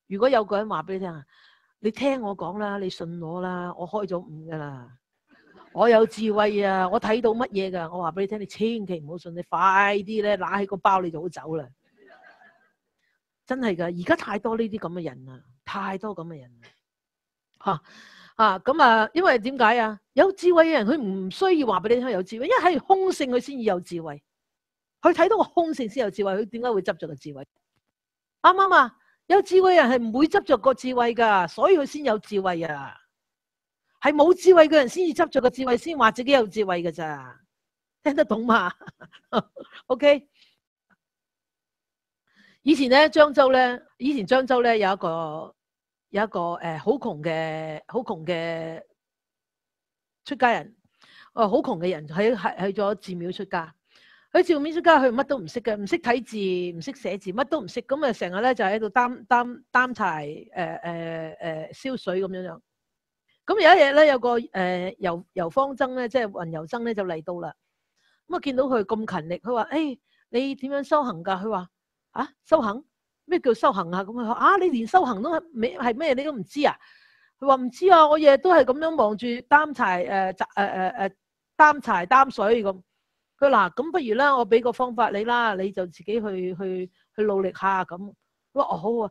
[SPEAKER 1] 如果有个人话俾你听啊，你听我讲啦，你信我啦，我开咗五噶啦。我有智慧啊！我睇到乜嘢噶？我话俾你听，你千祈唔好信，你快啲咧拿起个包，你就好走啦。真系噶，而家太多呢啲咁嘅人啦，太多咁嘅人吓吓咁啊，因为点解啊？有智慧嘅人，佢唔需要话俾你听有智慧，因为空性佢先要有智慧。佢睇到个空性先有智慧，佢点解会执着个智慧？啱唔啱啊？有智慧人系唔会执着个智慧噶，所以佢先有智慧啊！系冇智慧嘅人先至執着個智慧，先話自己有智慧嘅咋？[laughs] 聽得懂嘛？[laughs] OK。以前咧，漳州咧，以前漳州咧有一個有一個诶，好窮嘅好窮嘅出家人，哦好窮嘅人喺喺去咗寺廟出家。喺寺廟出家，佢乜都唔識嘅，唔識睇字，唔識寫字，乜都唔識。咁啊，成日咧就喺度擔擔擔柴，诶，誒誒燒水咁样樣。咁有一日咧，有個诶游游方僧咧，即係云游僧咧，就嚟到啦。咁啊，見到佢咁勤力，佢話：，誒，你點樣修行㗎？佢話：啊，修行咩叫修行啊？咁佢話：啊，你連修行都未係咩？你都唔知啊？佢話唔知啊，我日日都係咁樣望住擔柴诶诶诶，誒誒擔柴担水咁。佢話嗱，咁不如咧，我俾個方法你啦，你就自己去去去努力下咁。佢哦，好啊。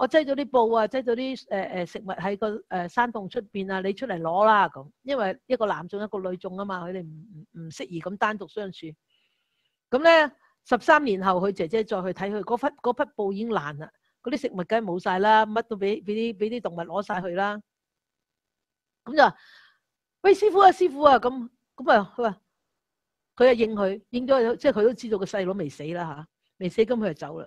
[SPEAKER 1] 我擠咗啲布啊，擠咗啲誒誒食物喺個誒山洞出邊啊，你出嚟攞啦咁。因為一個男眾一個女眾啊嘛，佢哋唔唔唔適宜咁單獨相處。咁咧十三年後，佢姐姐再去睇佢嗰忽筆布已經爛啦，嗰啲食物梗係冇晒啦，乜都俾俾啲俾啲動物攞晒去啦。咁就喂師傅啊師傅啊，咁咁啊佢話佢啊應佢應咗即係佢都知道個細佬未死啦嚇，未死咁佢就走啦。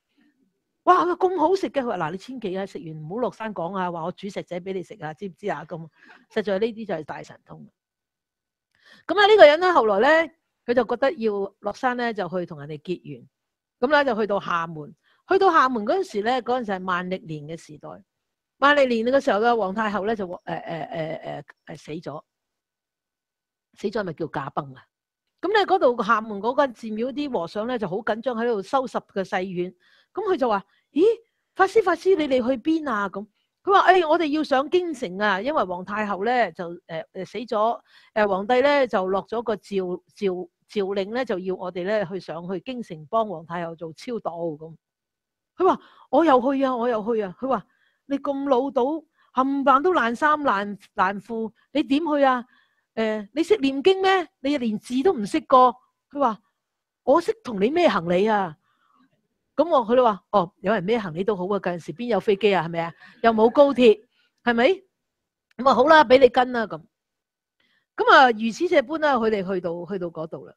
[SPEAKER 1] 哇，咁好食嘅！佢話：嗱，你千祈啊，食完唔好落山講啊，話我煮食仔俾你食啊，知唔知啊？咁實在呢啲就係大神通。咁啊，呢個人咧，後來咧，佢就覺得要落山咧，就去同人哋結緣。咁咧就去到廈門，去到廈門嗰陣時咧，嗰陣時係萬歷年嘅時代。萬歷年嘅時候嘅皇太后咧就誒誒誒誒誒死咗，死咗咪叫駕崩啊！咁咧嗰度廈門嗰間寺廟啲和尚咧就好緊張喺度收拾個細院。咁佢就话：咦，法师法师，你哋去边啊？咁佢话：诶，我哋要上京城啊，因为皇太后咧就诶诶死咗，诶皇帝咧就落咗个诏诏诏令咧，就要我哋咧去上去京城帮皇太后做超度咁。佢话：我又去啊，我又去啊。佢话：你咁老到，冚唪唥都烂衫烂烂裤，你点去啊？诶，你识念经咩？你连字都唔识过。佢话：我识同你咩行李啊？咁我佢哋话哦，有人孭行李都好啊！嗰阵时边有飞机啊？系咪啊？又冇高铁，系咪？咁啊好啦，俾你跟啦咁。咁啊，如此这般啦，佢哋去到去到嗰度啦。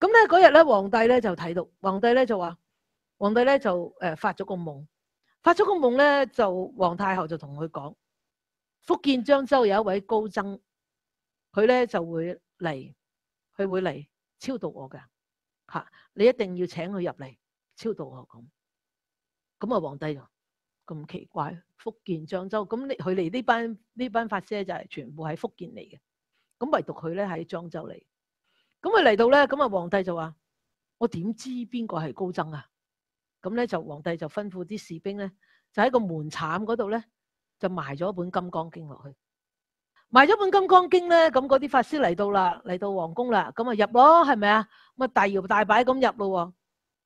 [SPEAKER 1] 咁咧嗰日咧，皇帝咧就睇到，皇帝咧就话，皇帝咧就诶发咗个梦，发咗个梦咧就皇太后就同佢讲，福建漳州有一位高僧，佢咧就会嚟，佢会嚟超度我噶吓，你一定要请佢入嚟。超度我咁，咁啊皇帝就咁奇怪。福建漳州咁，佢哋呢班呢班法师咧就系全部喺福建嚟嘅，咁唯独佢咧喺漳州嚟。咁佢嚟到咧，咁啊皇帝就话：我点知边个系高僧啊？咁咧就皇帝就吩咐啲士兵咧，就喺个门槛嗰度咧，就埋咗一本金刚经落去。埋咗本金刚经咧，咁嗰啲法师嚟到啦，嚟到皇宫啦，咁啊入咯，系咪啊？咁啊大摇大摆咁入咯。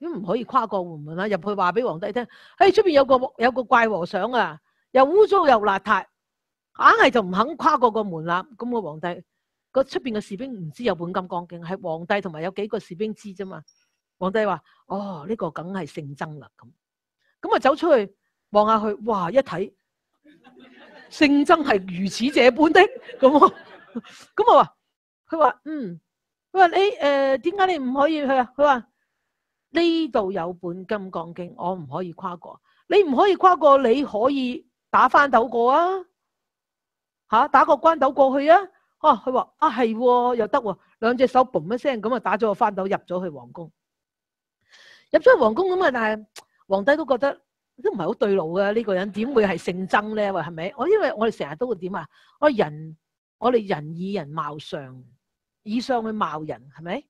[SPEAKER 1] 咁唔可以跨过门啦，入去话俾皇帝听。哎，出边有个有个怪和尚啊，又污糟又邋遢，硬系就唔肯跨过个门啦。咁个皇帝个出边嘅士兵唔知有本金光镜，系皇帝同埋有几个士兵知啫嘛。皇帝话：哦，呢个梗系性憎啦。咁咁啊，走出去望下去，哇！一睇性憎系如此这般的咁。咁我话，佢话嗯，佢话你诶，点解你唔可以去啊？佢话。呢度有本金刚经，我唔可以跨过。你唔可以跨过，你可以打翻斗过啊？吓，打个关斗过去啊？哦，佢话啊系又得，两只手嘣一声咁啊打咗个翻斗入咗去皇宫。入咗去皇宫咁啊，但系皇帝都觉得都唔系好对路嘅呢个人，点会系姓曾咧？喂，系咪？我因为我哋成日都会点啊？我人我哋人以人貌相，以相去貌人系咪？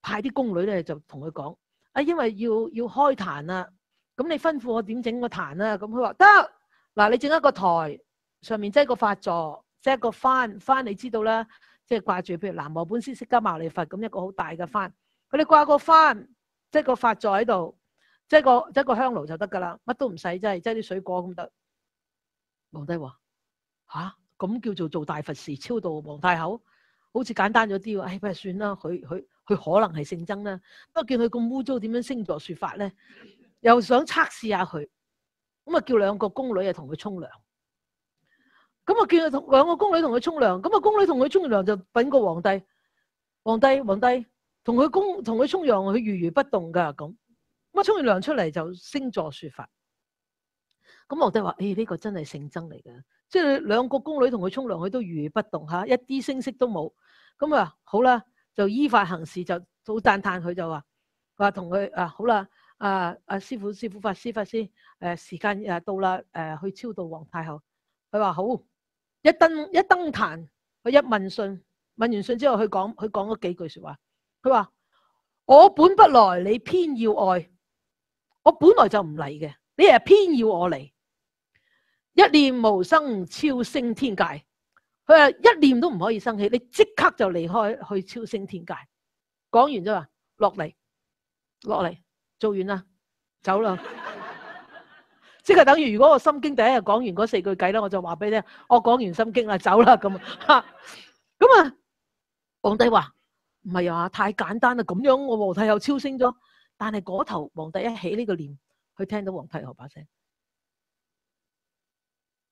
[SPEAKER 1] 派啲宫女咧就同佢讲。啊，因为要要开坛啦，咁你吩咐我点整个坛啦？咁佢话得，嗱你整一个台，上面挤个法座，即系个幡，幡你知道啦，即系挂住，譬如南無本師释迦牟尼佛咁一个好大嘅幡。佢哋挂个幡，即系个法座喺度，即系个即系个香炉就得噶啦，乜都唔使，即系即系啲水果咁得。皇帝话：吓咁叫做做大佛事，超度皇太后，好似简单咗啲喎。唉，不如算啦，佢佢。佢可能系性增啦，不過见佢咁污糟，点样星座说法咧？又想测试下佢，咁啊叫两个宫女啊同佢冲凉，咁啊叫佢两个宫女同佢冲凉，咁啊宫女同佢冲完凉就禀个皇帝，皇帝皇帝同佢冲同佢冲凉，佢如如不动噶，咁咁啊冲完凉出嚟就星座说法，咁皇帝话：诶呢个真系性增嚟噶，即系两个宫女同佢冲凉，佢都如如不动吓，一啲声色都冇，咁啊好啦。就依法行事就好赞叹佢就话，话同佢啊好啦啊阿师傅师傅法师法师诶时间诶到啦诶去超度皇太后，佢话好一登一登坛，佢一问讯，问完讯之后佢讲佢讲咗几句说话，佢话我本不来，你偏要爱，我本来就唔嚟嘅，你系偏要我嚟，一念无生超升天界。佢話一念都唔可以生气，你即刻就離開去超升天界。講完啫话落嚟，落嚟，做完啦，走啦。[laughs] 即係等於如果我心經第一日講完嗰四句偈咧，我就話俾你聽，我講完心經啦，走啦咁。[laughs] 咁啊！皇帝話唔係啊，太簡單啦，咁樣我皇帝又超升咗，但係嗰頭皇帝一起呢個念，佢聽到皇帝后把聲，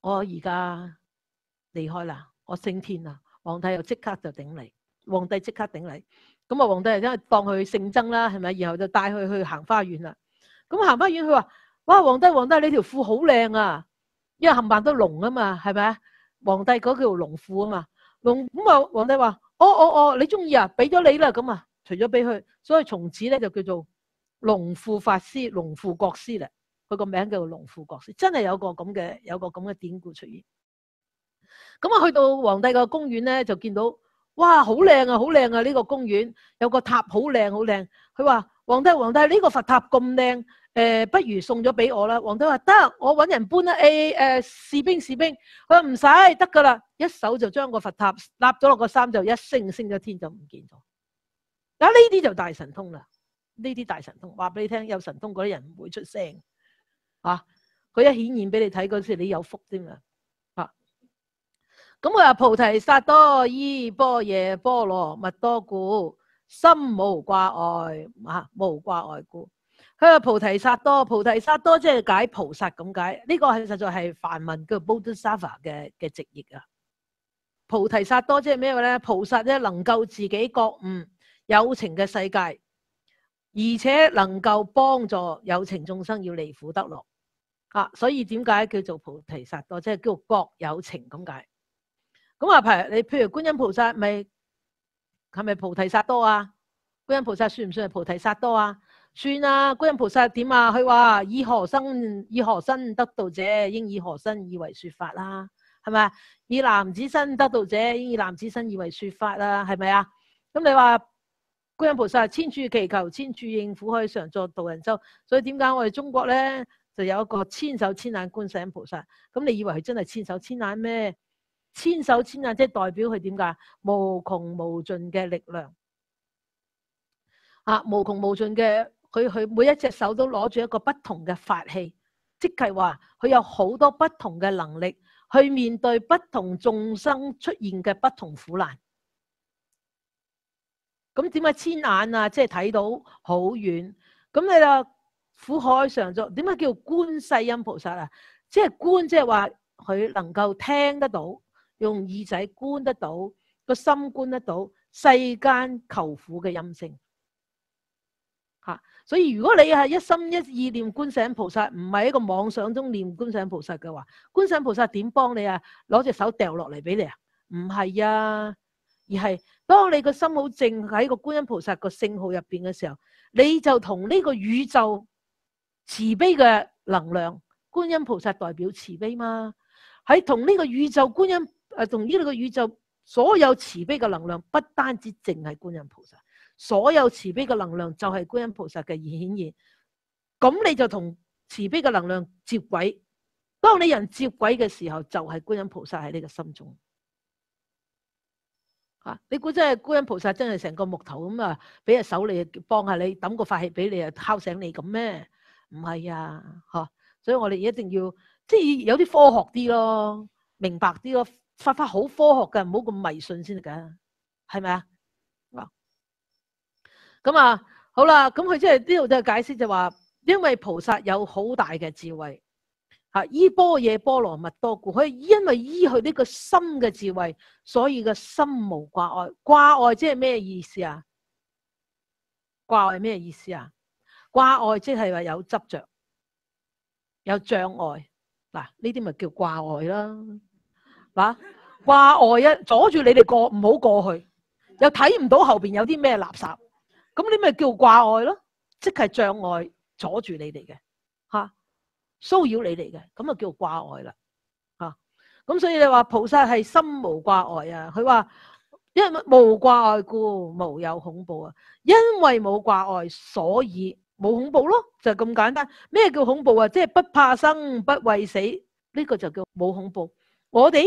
[SPEAKER 1] 我而家離開啦。我升天啦，皇帝又即刻就顶你，皇帝即刻顶你。咁啊，皇帝因为当佢圣僧啦，系咪？然后就带佢去行花园啦。咁行花园，佢话：，哇，皇帝，皇帝，你条裤好靓啊！因为冚唪唥都龙啊嘛，系咪啊？皇帝嗰叫龙裤啊嘛，龙咁啊。皇帝话：，哦哦哦，你中意啊？俾咗你啦。咁啊，除咗俾佢，所以从此咧就叫做龙裤法师、龙裤国师啦。佢个名叫龙裤国师，真系有个咁嘅有个咁嘅典故出现。咁啊，去到皇帝个公园咧，就见到哇，好靓啊，好靓啊！呢个公园有个塔，好靓，好靓。佢话皇帝，皇帝呢个佛塔咁靓，诶，不如送咗俾我啦。皇帝话得，我搵人搬啦。诶，诶，士兵士兵，佢话唔使得噶啦，一手就将个佛塔立咗落个山，就一升升咗天就唔见咗。嗱，呢啲就大神通啦，呢啲大神通。话俾你听，有神通嗰啲人唔会出声，啊，佢一显现俾你睇嗰时，你有福添啊。咁我话菩提萨多依波耶波罗蜜多故，心无挂碍啊，无挂碍故。佢话菩提萨多，菩提萨多即系解菩萨咁解。呢个系实在系 d s 嘅波多沙佛嘅嘅职业啊。菩提萨多即系咩咧？菩萨咧能够自己觉悟有情嘅世界，而且能够帮助有情众生要离苦得乐啊。所以点解叫做菩提萨多？即系叫各有情咁解。咁譬如你，譬如观音菩萨，咪系咪菩提萨多啊？观音菩萨算唔算系菩提萨多啊？算啊！观音菩萨点啊？佢话以何身以何身得道者，应以何身以为说法啦？系咪？以男子身得道者，应以男子身以为说法啦？系咪啊？咁你话观音菩萨千处祈求千处应，苦海常作道人舟，所以点解我哋中国咧就有一个千手千眼观世音菩萨？咁你以为佢真系千手千眼咩？千手千眼即系代表佢点噶？无穷无尽嘅力量啊！无穷无尽嘅，佢佢每一只手都攞住一个不同嘅法器，即系话佢有好多不同嘅能力去面对不同众生出现嘅不同苦难。咁点解千眼啊？即系睇到好远。咁你就苦海常作。点解叫观世音菩萨啊？即系观，即系话佢能够听得到。用耳仔观得到个心观得到世间求苦嘅阴性吓，所以如果你系一心一意念观想菩萨，唔系一个妄想中念观想菩萨嘅话，观想菩萨点帮你啊？攞只手掉落嚟俾你啊？唔系啊，而系当你个心好静喺个观音菩萨个圣号入边嘅时候，你就同呢个宇宙慈悲嘅能量，观音菩萨代表慈悲嘛，喺同呢个宇宙观音。诶，同呢度嘅宇宙所有慈悲嘅能量，不单止净系观音菩萨，所有慈悲嘅能量就系观音菩萨嘅显现。咁你就同慈悲嘅能量接轨。当你人接轨嘅时候，就系观音菩萨喺你嘅心中。啊，你估真系观音菩萨真系成个木头咁啊？俾只手你，帮下你，抌个法器俾你啊，敲醒你咁咩？唔系啊，吓！所以我哋一定要即系有啲科学啲咯，明白啲咯。发翻好科学嘅，唔好咁迷信先得噶，系咪啊？咁啊，好啦，咁佢即系呢度嘅解释就话，因为菩萨有好大嘅智慧，吓依波耶波罗蜜多故，佢因为依佢呢个心嘅智慧，所以个心无挂碍。挂碍即系咩意思啊？挂碍咩意思啊？挂碍即系话有执着，有障碍。嗱，呢啲咪叫挂碍啦。啊！挂碍啊，阻住你哋过，唔好过去，又睇唔到后边有啲咩垃圾，咁你咪叫挂碍咯，即系障碍阻住你哋嘅，吓骚扰你哋嘅，咁啊叫挂碍啦，吓咁所以你话菩萨系心无挂碍啊，佢话因无挂碍故无有恐怖啊，因为冇挂碍，所以冇恐怖咯，就咁简单。咩叫恐怖啊？即系不怕生，不畏死，呢个就叫冇恐怖。我哋。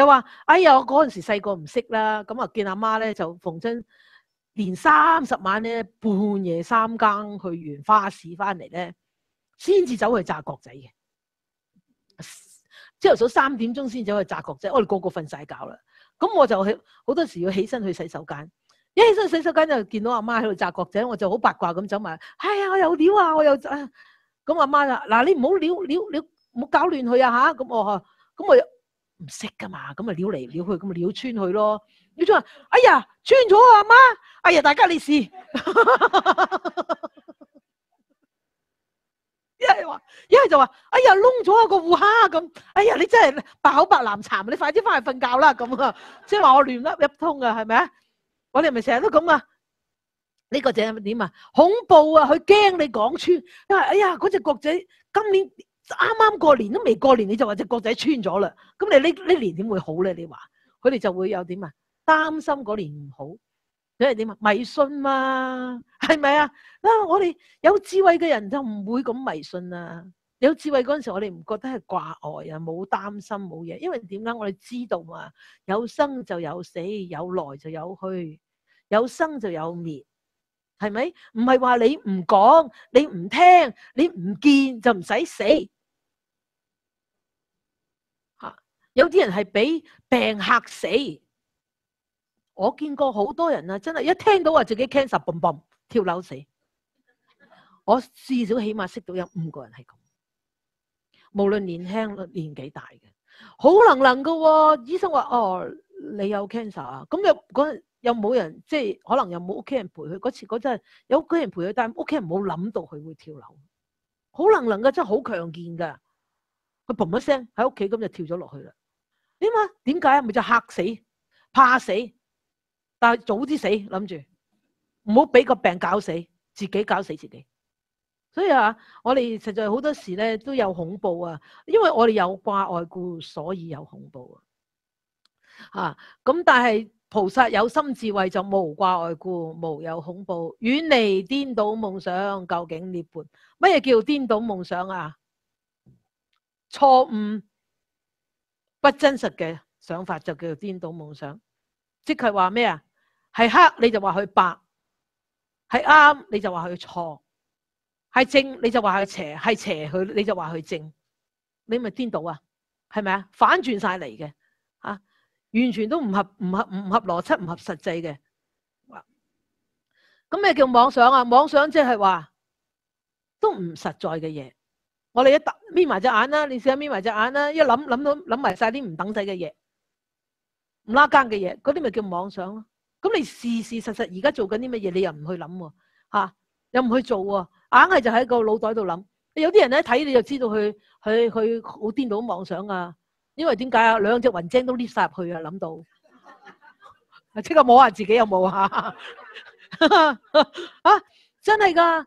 [SPEAKER 1] 又话哎呀，我嗰阵时细个唔识啦，咁啊见阿妈咧就逢親连三十晚咧半夜三更去完花市翻嚟咧，先至走去炸角仔嘅。朝头早三点钟先走去炸角仔，我哋个个瞓晒觉啦。咁我就去好多时要起身去洗手间，一起身洗手间就见到阿妈喺度炸角仔，我就好八卦咁走埋。哎呀，我有料啊，我有咁阿妈啊，嗱你唔好料料料，唔好搞乱佢啊吓。咁我咁我又。唔識噶嘛，咁咪撩嚟撩去，咁咪撩穿佢咯。你仲話：哎呀，穿咗阿媽！哎呀，大家你試，[laughs] 一系话，一系就話，哎呀，窿咗個胡蝦咁。哎呀，你真係白口白難你快啲翻去瞓覺啦。咁啊，即係話我亂甩一通啊，係咪啊？我哋咪成日都咁啊。呢個系點啊？恐怖啊！佢驚你講穿，因哎呀，嗰只角仔今年。啱啱過年都未過年，你就話只角仔穿咗啦。咁你呢呢年點會好咧？你話佢哋就會有點啊擔心嗰年唔好，因為點啊迷信嘛，[laughs] 係咪啊？啊，我哋有智慧嘅人就唔會咁迷信啊。有智慧嗰陣時，我哋唔覺得係掛礙啊，冇擔心冇嘢，因為點解我哋知道嘛？有生就有死，有來就有去，有生就有滅，係咪？唔係話你唔講，你唔聽，你唔見就唔使死。有啲人系俾病吓死，我见过好多人啊！真系一听到话自己 cancer，嘣嘣跳楼死。我至少起码识到有五个人系咁，无论年轻年纪大嘅，好能能噶。医生话：哦，你有 cancer，咁又嗰阵又冇人，即系可能又冇屋企人陪佢嗰次嗰阵，有屋企人陪佢，但屋企人冇谂到佢会跳楼，好能能噶，真系好强健噶。佢嘣一声喺屋企咁就跳咗落去啦。点啊？点解啊？咪就吓死，怕死，但系早啲死谂住，唔好俾个病搞死，自己搞死自己。所以啊，我哋实在好多时咧都有恐怖啊，因为我哋有挂碍故，所以有恐怖啊。吓咁，但系菩萨有心智慧就无挂碍故，无有恐怖，远离颠倒梦想。究竟涅槃？乜嘢叫颠倒梦想啊？错误。不真实嘅想法就叫做颠倒梦想，即系话咩啊？系黑你就话佢白，系啱你就话佢错，系正你就话佢邪，系邪佢你就话佢正，你咪颠倒啊？系咪啊？反转晒嚟嘅，吓完全都唔合唔合唔合逻辑，唔合实际嘅。咁咩叫妄想啊？妄想即系话都唔实在嘅嘢。我哋一搣埋隻眼啦，你試下搣埋隻眼啦，一諗諗到谂埋晒啲唔等仔嘅嘢，唔拉更嘅嘢，嗰啲咪叫妄想咯。咁你事事實實而家做緊啲乜嘢，你又唔去諗喎，又唔去做喎，硬係就喺個腦袋度諗。有啲人咧睇你就知道佢佢佢好顛倒妄想啊，因為點解啊？兩隻雲精都 lift 晒入去啊，諗到 [laughs] 即刻摸下自己有冇啊？[laughs] 啊，真系噶！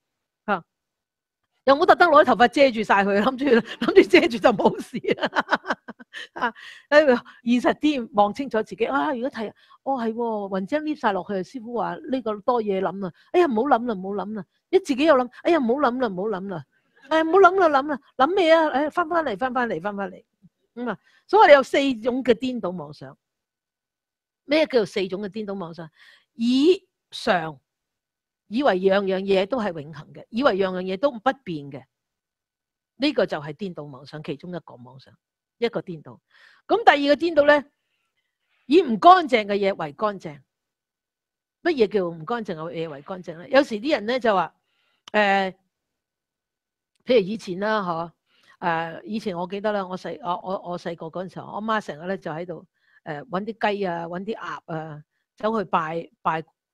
[SPEAKER 1] 又冇特登攞啲頭髮遮住晒佢，[laughs] 諗住諗住遮住就冇事啦。[laughs] 啊，現實啲，望清楚自己。啊，如果睇，哦係喎，雲章攣晒落去。師傅話呢個多嘢諗啊。哎呀，唔好諗啦，唔好諗啦。一自己又諗，哎呀，唔好諗啦，唔好諗啦。誒，唔好諗啦，諗啦，諗咩啊？誒，翻翻嚟，翻翻嚟，翻翻嚟。咁啊，所以你有四種嘅顛倒妄想。咩叫做四種嘅顛倒妄想？以上。以為樣樣嘢都係永恒嘅，以為樣樣嘢都不變嘅，呢個就係顛倒妄想其中一個妄想，一個顛倒。咁第二個顛倒咧，以唔乾淨嘅嘢為乾淨。乜嘢叫唔乾淨嘅嘢為乾淨咧？有時啲人咧就話，誒，譬如以前啦，嗬，诶，以前我記得啦，我細，我我我细個嗰陣時候，我媽成日咧就喺度，誒，揾啲雞啊，搵啲鴨啊，走去拜拜。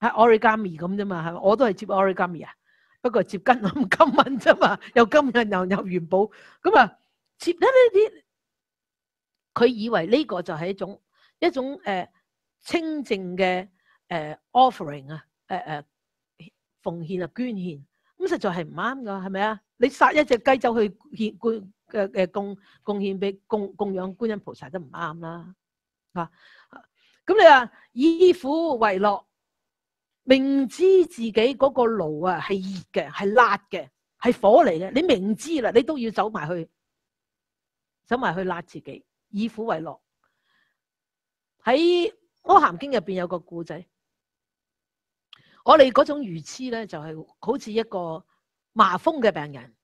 [SPEAKER 1] 系 origami 咁啫嘛，系咪？我都系接 origami 啊，不过折金金文啫嘛，又金人，又有元宝咁啊，接一呢啲。佢以为呢个就系一种一种诶清净嘅诶 offering 啊，诶诶奉献啊，捐献咁实在系唔啱噶，系咪啊？你杀一只鸡走去献捐诶诶贡贡献俾供供养观音菩萨都唔啱啦，吓。咁你话以苦为乐。明知自己嗰个炉啊系热嘅，系辣嘅，系火嚟嘅。你明知啦，你都要走埋去，走埋去辣自己，以苦为乐。喺《柯含经》入边有个故仔，我哋嗰种愚痴咧，就系好似一个麻风嘅病人。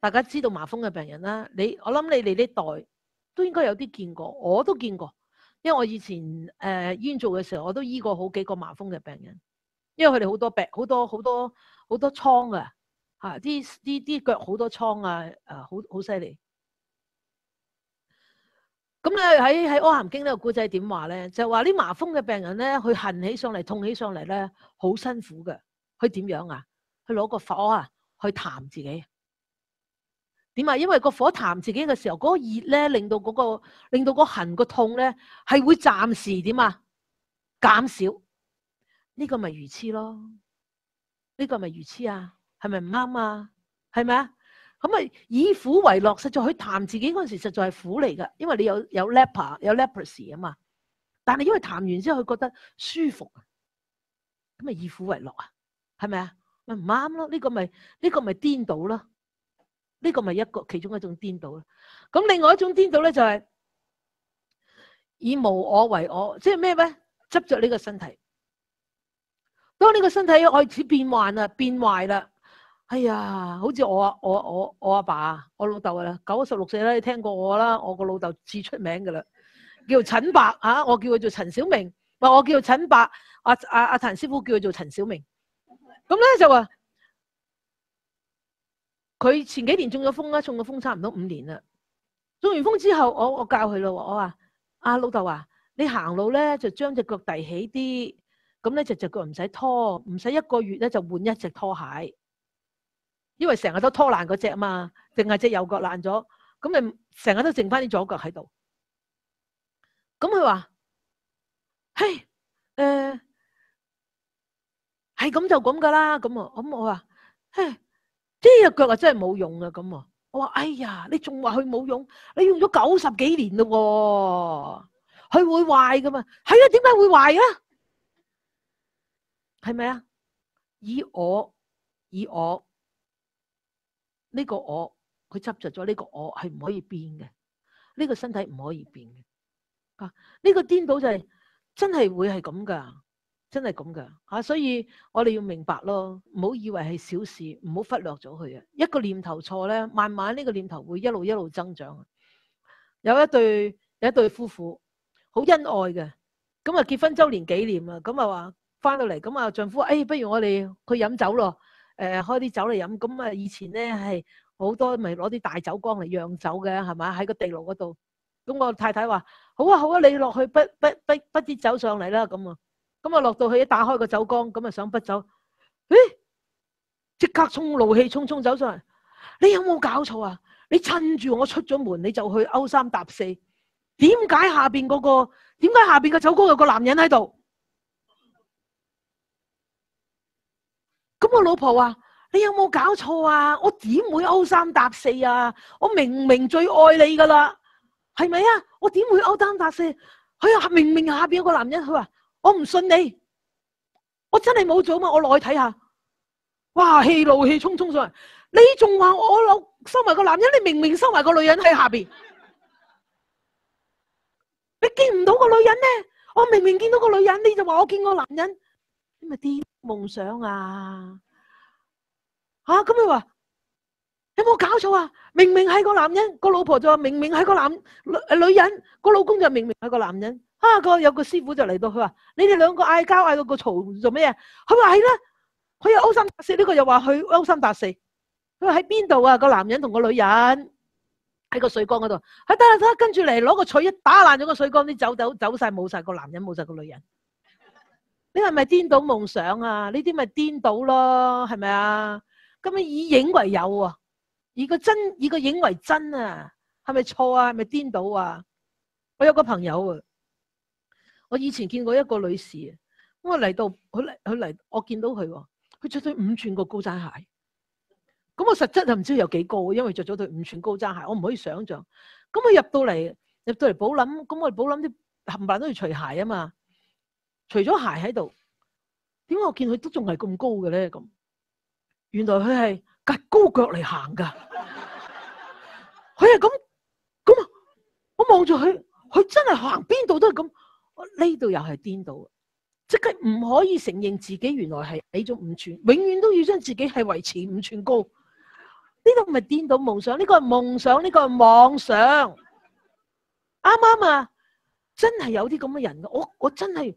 [SPEAKER 1] 大家知道麻风嘅病人啦，你我谂你哋呢代都应该有啲见过，我都见过，因为我以前诶医做嘅时候，我都医过好几个麻风嘅病人。因为佢哋好多病，好多好多好多疮啊！吓，啲啲啲脚好多疮啊，诶，好好犀利。咁咧喺喺《柯含经》呢个古仔点话咧？就话啲麻风嘅病人咧，佢痕起上嚟痛起上嚟咧，好辛苦嘅。佢点样啊？去攞个火啊，去弹自己。点啊？因为个火弹自己嘅时候，嗰个热咧令到嗰个令到个痕个痛咧系会暂时点啊减少。呢个咪如痴咯？呢个咪如痴啊？系咪唔啱啊？系咪啊？咁咪以苦为乐，实在佢谈自己嗰阵时，实在系苦嚟噶，因为你有有 leper 有 leprosy 啊嘛。但系因为谈完之后佢觉得舒服，咁咪以苦为乐啊？系咪啊？咪唔啱咯？呢个咪呢个咪颠倒咯？呢个咪一个其中一种颠倒咯。咁另外一种颠倒咧就系以无我为我，即系咩咧？执着呢个身体。当呢个身体开始变幻啦，变坏啦，哎呀，好似我啊，我我我阿爸我老豆啦，九十六岁啦，你听过我啦，我个老豆至出名噶啦，叫陈伯啊，我叫佢做陈小明，唔我叫陈伯，阿阿阿谭师傅叫佢做陈小明。咁咧就话，佢前几年中咗风啦，中咗风差唔多五年啦，中完风之后，我我教佢咯，我话，阿老豆啊，你行路咧就将只脚递起啲。咁咧只只脚唔使拖，唔使一个月咧就换一只拖鞋，因为成日都拖烂嗰只嘛，净系只右脚烂咗，咁咪成日都剩翻啲左脚喺度。咁佢话：嘿，诶，系咁就咁噶啦。咁啊，咁我话：嘿，呢只脚啊真系冇用啊。咁啊，我话：哎呀，你仲话佢冇用？你用咗九十几年嘞，佢会坏噶嘛？系啊，点解会坏啊？系咪啊？以我，以我呢个我，佢执着咗呢个我系唔可以变嘅，呢个身体唔可以变嘅啊！呢个颠倒就系真系会系咁噶，真系咁噶吓！所以我哋要明白咯，唔好以为系小事，唔好忽略咗佢啊！一个念头错咧，慢慢呢个念头会一路一路增长。有一对有一对夫妇好恩爱嘅，咁啊结婚周年纪念啊，咁啊话。翻到嚟咁啊，丈夫，哎，不如我哋去饮酒咯，诶，开啲酒嚟饮。咁啊，以前咧系好多咪攞啲大酒缸嚟酿酒嘅，系咪喺个地牢嗰度。咁我太太话：好啊，好啊，你落去不不不不啲走上嚟啦。咁啊，咁啊，落到去一打开个酒缸，咁啊想滗酒，诶，即刻冲怒气，冲冲走上嚟。你有冇搞错啊？你趁住我出咗门，你就去勾三搭四？点解下边嗰个？点解下边个酒缸有个男人喺度？咁我老婆话：你有冇搞错啊？我点会勾三搭四啊？我明明最爱你噶啦，系咪啊？我点会勾三搭四？佢啊，明明下边有个男人，佢话我唔信你，我真系冇做嘛！我落去睇下，哇！气怒气冲冲上嚟，你仲话我老收埋个男人？你明明收埋个女人喺下边，你见唔到个女人咧？我明明见到个女人，你就话我见个男人。咁咪啲梦想啊？吓咁佢话有冇搞错啊？明明系个男人个老婆就，明明系个男女女人个老公就，明明系个男人。啊个有个师傅就嚟到，佢话你哋两个嗌交嗌到个嘈做咩啊？佢话系啦，佢又勾三搭四，呢个又话佢勾三搭四。佢话喺边度啊？个男人同个女人喺个水缸嗰度。佢得啦得跟住嚟攞个锤一打烂咗个水缸，啲走走走晒冇晒个男人冇晒个女人。你系咪颠倒梦想啊？呢啲咪颠倒咯，系咪啊？咁啊以影为有喎，以个真以个影为真啊？系咪错啊？系咪颠倒啊？我有个朋友啊，我以前见过一个女士，咁我嚟到佢嚟佢嚟，我见到佢喎，佢着对五寸个高踭鞋，咁我实质就唔知有几高，因为着咗对五寸高踭鞋，我唔可以想象。咁佢入到嚟入到嚟宝林，咁我哋宝林啲冚唪唥都要除鞋啊嘛。除咗鞋喺度，點解我見佢都仲係咁高嘅咧？咁原來佢係趷高腳嚟行㗎。佢係咁咁啊！我望住佢，佢真係行邊度都係咁。呢度又係顛倒，即係唔可以承認自己原來係矮咗五寸，永遠都要將自己係維持五寸高。呢度唔係顛倒夢想，呢個係夢想，呢個係妄想。啱啱啊！真係有啲咁嘅人，我我真係。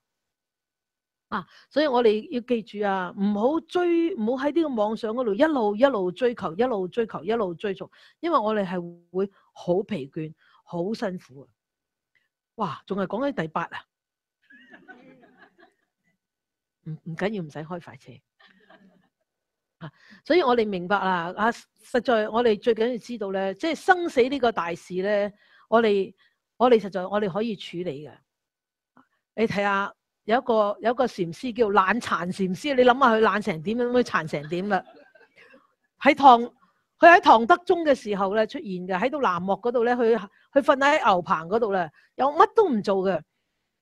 [SPEAKER 1] 啊，所以我哋要记住啊，唔好追，唔好喺呢个网上嗰度一路一路追求，一路追求，一路追逐，因为我哋系会好疲倦，好辛苦啊！哇，仲系讲紧第八啊，唔唔紧要，唔使开快车啊！所以我哋明白啦，啊，实在我哋最紧要知道咧，即系生死呢个大事咧，我哋我哋实在我哋可以处理嘅，你睇下。有一个有一个禅师叫懒残禅师，你谂下佢懒成点，咁样残成点啦？喺唐，佢喺唐德宗嘅时候咧出现嘅，喺到南漠嗰度咧，佢佢瞓喺牛棚嗰度咧，又乜都唔做嘅。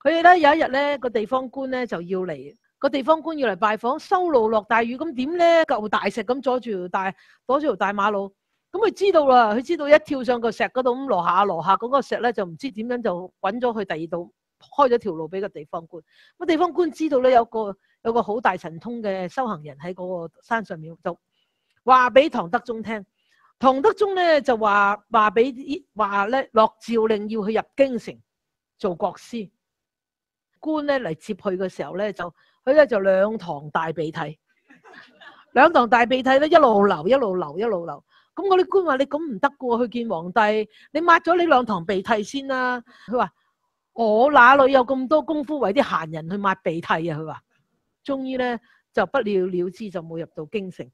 [SPEAKER 1] 佢咧有一日咧，个地方官咧就要嚟，个地方官要嚟拜访，修路落大雨，咁点咧？嚿大石咁阻住条大，阻住条大马路，咁佢知道啦，佢知道一跳上个石嗰度咁落下落下，嗰个石咧就唔知点样就滚咗去第二度。开咗条路俾个地方官，咁地方官知道咧有个有个好大神通嘅修行人喺嗰个山上面度，话俾唐德宗听，唐德宗咧就话话俾话咧落诏令要去入京城做国师，官咧嚟接佢嘅时候咧就佢咧就两堂大鼻涕，两堂大鼻涕咧一路流一路流一路流，咁嗰啲官话你咁唔得嘅喎，去见皇帝，你抹咗你两堂鼻涕先啦，佢话。我哪里有咁多功夫为啲闲人去抹鼻涕啊？佢话终于咧就不了了之，就冇入到京城。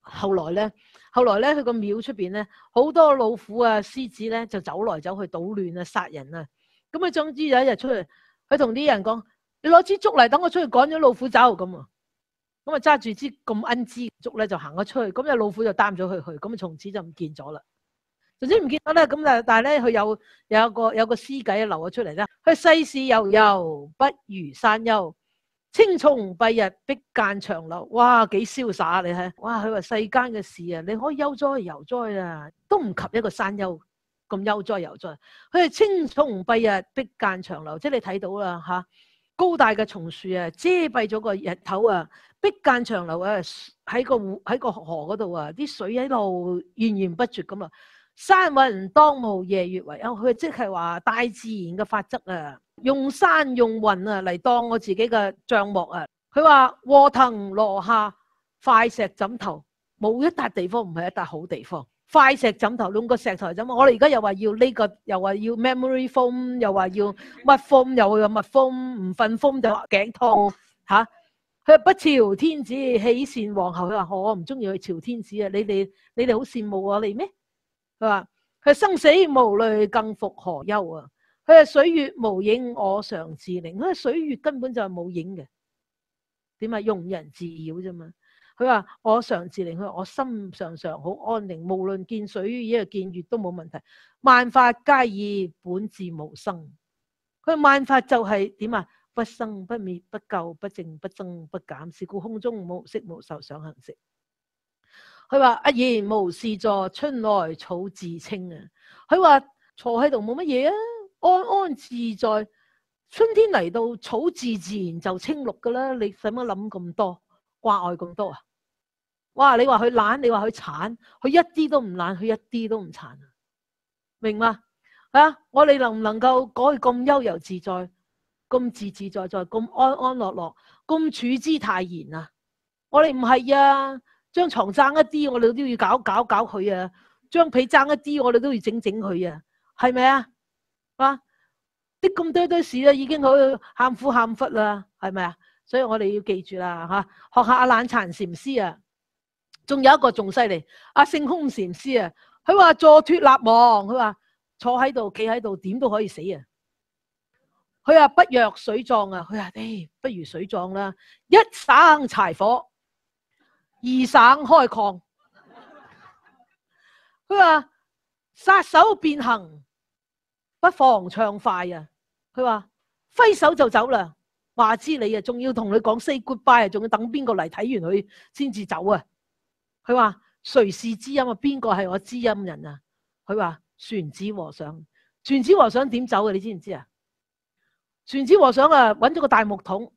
[SPEAKER 1] 后来咧，后来咧，佢个庙出边咧，好多老虎啊、狮子咧，就走来走去捣乱啊、杀人啊。咁啊，总之有一日出去，佢同啲人讲：，你攞支竹嚟，等我出去赶咗老虎走。咁啊，咁啊，揸住支咁恩枝竹咧，就行咗出去。咁就老虎就担咗佢去，咁啊，从此就唔见咗啦。总之唔见得咧，咁但但咧佢有有个有个诗偈流咗出嚟咧。佢世事悠悠不如山丘。青松蔽日，碧间长流。哇，几潇洒你睇！哇，佢话世间嘅事啊，你可以悠哉游哉啊，都唔及一个山丘咁悠哉游哉。佢系青松蔽日，碧间长流，即系你睇到啦吓，高大嘅松树啊遮蔽咗个日头啊，碧间长流啊喺个喺个河嗰度啊，啲水一路源源不绝咁啊。山雲當霧，夜月為陰。佢即係話大自然嘅法則啊，用山用雲啊嚟當我自己嘅帐幕啊。佢話卧藤落下，块石枕頭，冇一笪地方唔係一笪好地方。块石枕頭弄個石头枕。我哋而家又話要呢個，又話要 memory foam，又話要蜜蜂，又話蜜蜂唔瞓蜂就頸痛吓。佢不朝天子，喜善皇后。佢話我唔中意去朝天子啊！你哋你哋好羨慕我哋咩？佢话：佢生死无虑，更复何忧啊！佢系水月无影，我常自宁。佢水月根本就系冇影嘅，点啊？用人自扰啫嘛！佢话我常自宁，佢我心常常好安宁。无论见水亦见月都冇问题。万法皆以本自无生。佢万法就系点啊？不生不灭，不垢不净，不增不减。是故空中无色，无受想行识。佢话阿然无事坐，春来草自青啊！佢话坐喺度冇乜嘢啊，安安自在。春天嚟到，草自自然就青绿噶啦。你使乜谂咁多，挂碍咁多啊？哇！你话佢懒，你话佢残，佢一啲都唔懒，佢一啲都唔残啊！明嘛？啊！我哋能唔能够改咁悠游自在、咁自自在在、咁安安乐乐、咁处之泰然啊？我哋唔系啊！张床争一啲，我哋都要搞搞搞佢啊！张被争一啲，我哋都要整整佢啊！系咪啊？啊！啲咁多堆事啊，已经好喊苦喊忽啦，系咪啊？所以我哋要记住啦，吓学下阿懒残禅师啊，仲有一个仲犀利，阿圣空禅师啊，佢话坐脱立亡，佢话坐喺度，企喺度，点都可以死啊！佢话不若水葬啊，佢话诶，不如水葬啦，一生柴火。二省开矿，佢话杀手变行，不妨畅快啊！佢话挥手就走啦，话知你啊，仲要同你讲 say goodbye 啊，仲要等边个嚟睇完佢先至走啊！佢话谁是知音啊？边个系我知音人啊？佢话船子和尚，船子和尚点走嘅？你知唔知啊？船子和尚啊，揾咗个大木桶，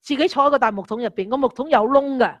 [SPEAKER 1] 自己坐喺个大木桶入边，个木桶有窿嘅。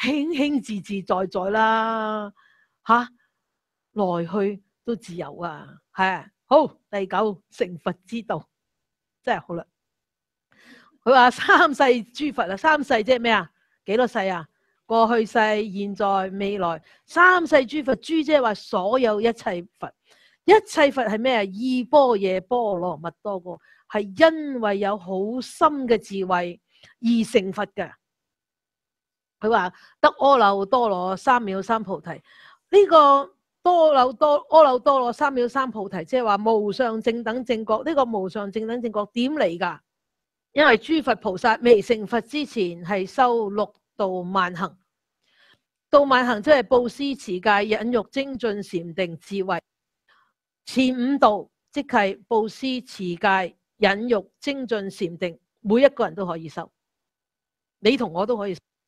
[SPEAKER 1] 轻轻自自在在啦，吓来去都自由啊，系好第九成佛之道真系好啦。佢话三世诸佛啊，三世即系咩啊？几多世啊？过去世、现在、未来，三世诸佛，诸即系话所有一切佛，一切佛系咩啊？意波耶波罗蜜多故，系因为有好深嘅智慧而成佛嘅。佢话得阿耨多罗三藐三菩提呢个阿耨多阿耨多罗三藐三菩提，即系话无上正等正觉呢个无上正等正觉点嚟噶？因为诸佛菩萨未成佛之前系修六度万行，道万行即系布施、持戒、忍辱、精进、禅定、智慧。前五度即系布施、持戒、忍辱、精进、禅定，每一个人都可以修，你同我都可以。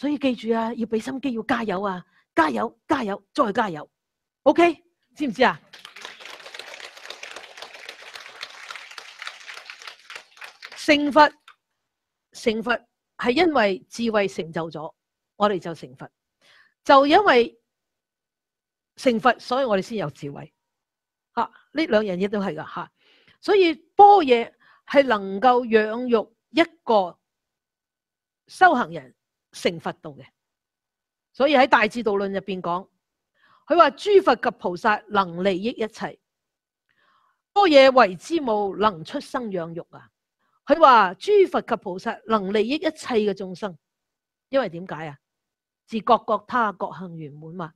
[SPEAKER 1] 所以记住啊，要俾心机，要加油啊！加油，加油，再加油！O K，知唔知啊？成佛，成佛系因为智慧成就咗，我哋就成佛。就因为成佛，所以我哋先有智慧。吓，呢两样嘢都系噶吓。所以波嘢系能够养育一个修行人。成佛道嘅，所以喺《大智度论》入边讲，佢话诸佛及菩萨能利益一切，波耶为之母能出生养育啊。佢话诸佛及菩萨能利益一切嘅众生，因为点解啊？自各各他各行圆满嘛。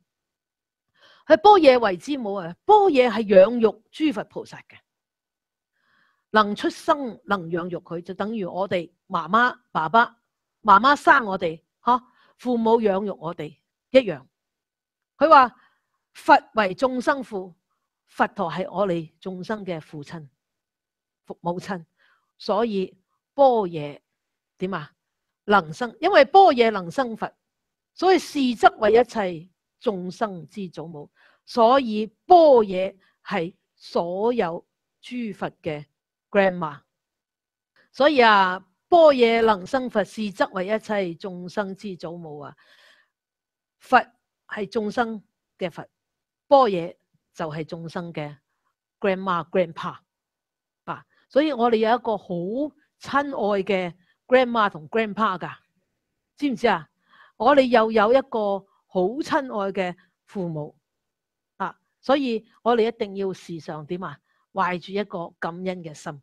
[SPEAKER 1] 系波耶为之母啊，波耶系养育诸佛菩萨嘅，能出生能养育佢，就等于我哋妈妈爸爸。妈妈生我哋，吓父母养育我哋，一样。佢话佛为众生父，佛陀系我哋众生嘅父亲、父母亲。所以波耶点啊？能生，因为波耶能生佛，所以是则为一切众生之祖母。所以波耶系所有诸佛嘅 grandma。所以啊。波耶能生佛是，则为一切众生之祖母啊！佛系众生嘅佛，波耶就系众生嘅 grandma grandpa 啊！所以我哋有一个好亲爱嘅 grandma 同 grandpa 噶，知唔知啊？我哋又有一个好亲爱嘅父母啊！所以我哋一定要时常点啊，怀住一个感恩嘅心。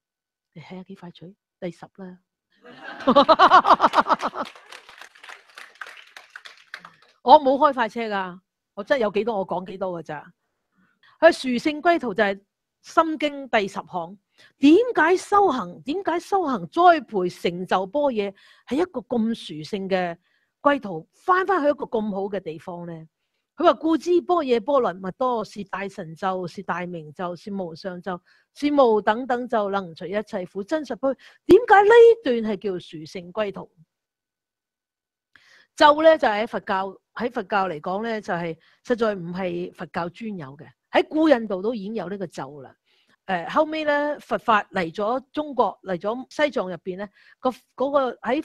[SPEAKER 1] 你睇下几快取第十啦，我冇开快车噶，我真系有几多我讲几多噶咋？佢殊性归途就系《心经》第十行，点解修行？点解修行栽培成就波嘢系一个咁殊性嘅归途，翻翻去一个咁好嘅地方咧？佢话故知波耶波轮物多是大神咒是大明咒是无上咒是无等等咒能除一切苦真实不点解呢段系叫殊胜归途咒咧就系喺佛教喺佛教嚟讲咧就系实在唔系佛教专有嘅喺古印度都已经有呢个咒啦诶后尾咧佛法嚟咗中国嚟咗西藏入边咧个嗰个喺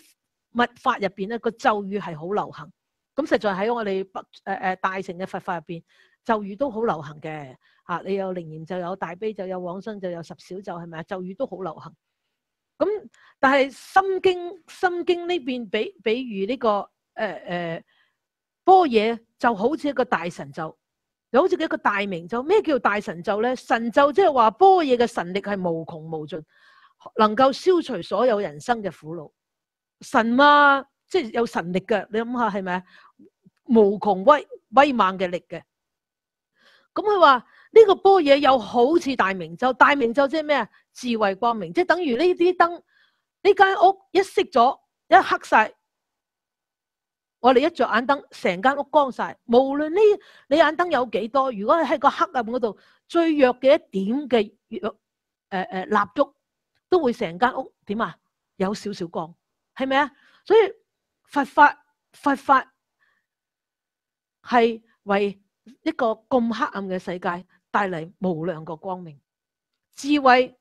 [SPEAKER 1] 佛法入边咧个咒语系好流行。咁實在喺我哋北誒誒大城嘅佛法入邊，咒語都好流行嘅嚇。你有靈驗就有大悲就有往生就有十小咒係咪啊？咒語都好流行。咁但係心經心經呢邊比比如呢個誒誒波野就好似一個大神咒，又好似一個大明咒。咩叫大神咒咧？神咒即係話波野嘅神力係無窮無盡，能夠消除所有人生嘅苦惱。神嘛，即係有神力㗎。你諗下係咪啊？无穷威威猛嘅力嘅，咁佢话呢个波嘢又好似大明咒，大明咒即系咩啊？智慧光明，即系等于呢啲灯呢间屋一熄咗一黑晒，我哋一着眼灯，成间屋光晒。无论呢你眼灯有几多，如果喺个黑暗嗰度最弱嘅一点嘅弱诶诶蜡烛，都会成间屋点啊？有少少光，系咪啊？所以佛法佛法系为一个咁黑暗嘅世界带嚟无量嘅光明，智慧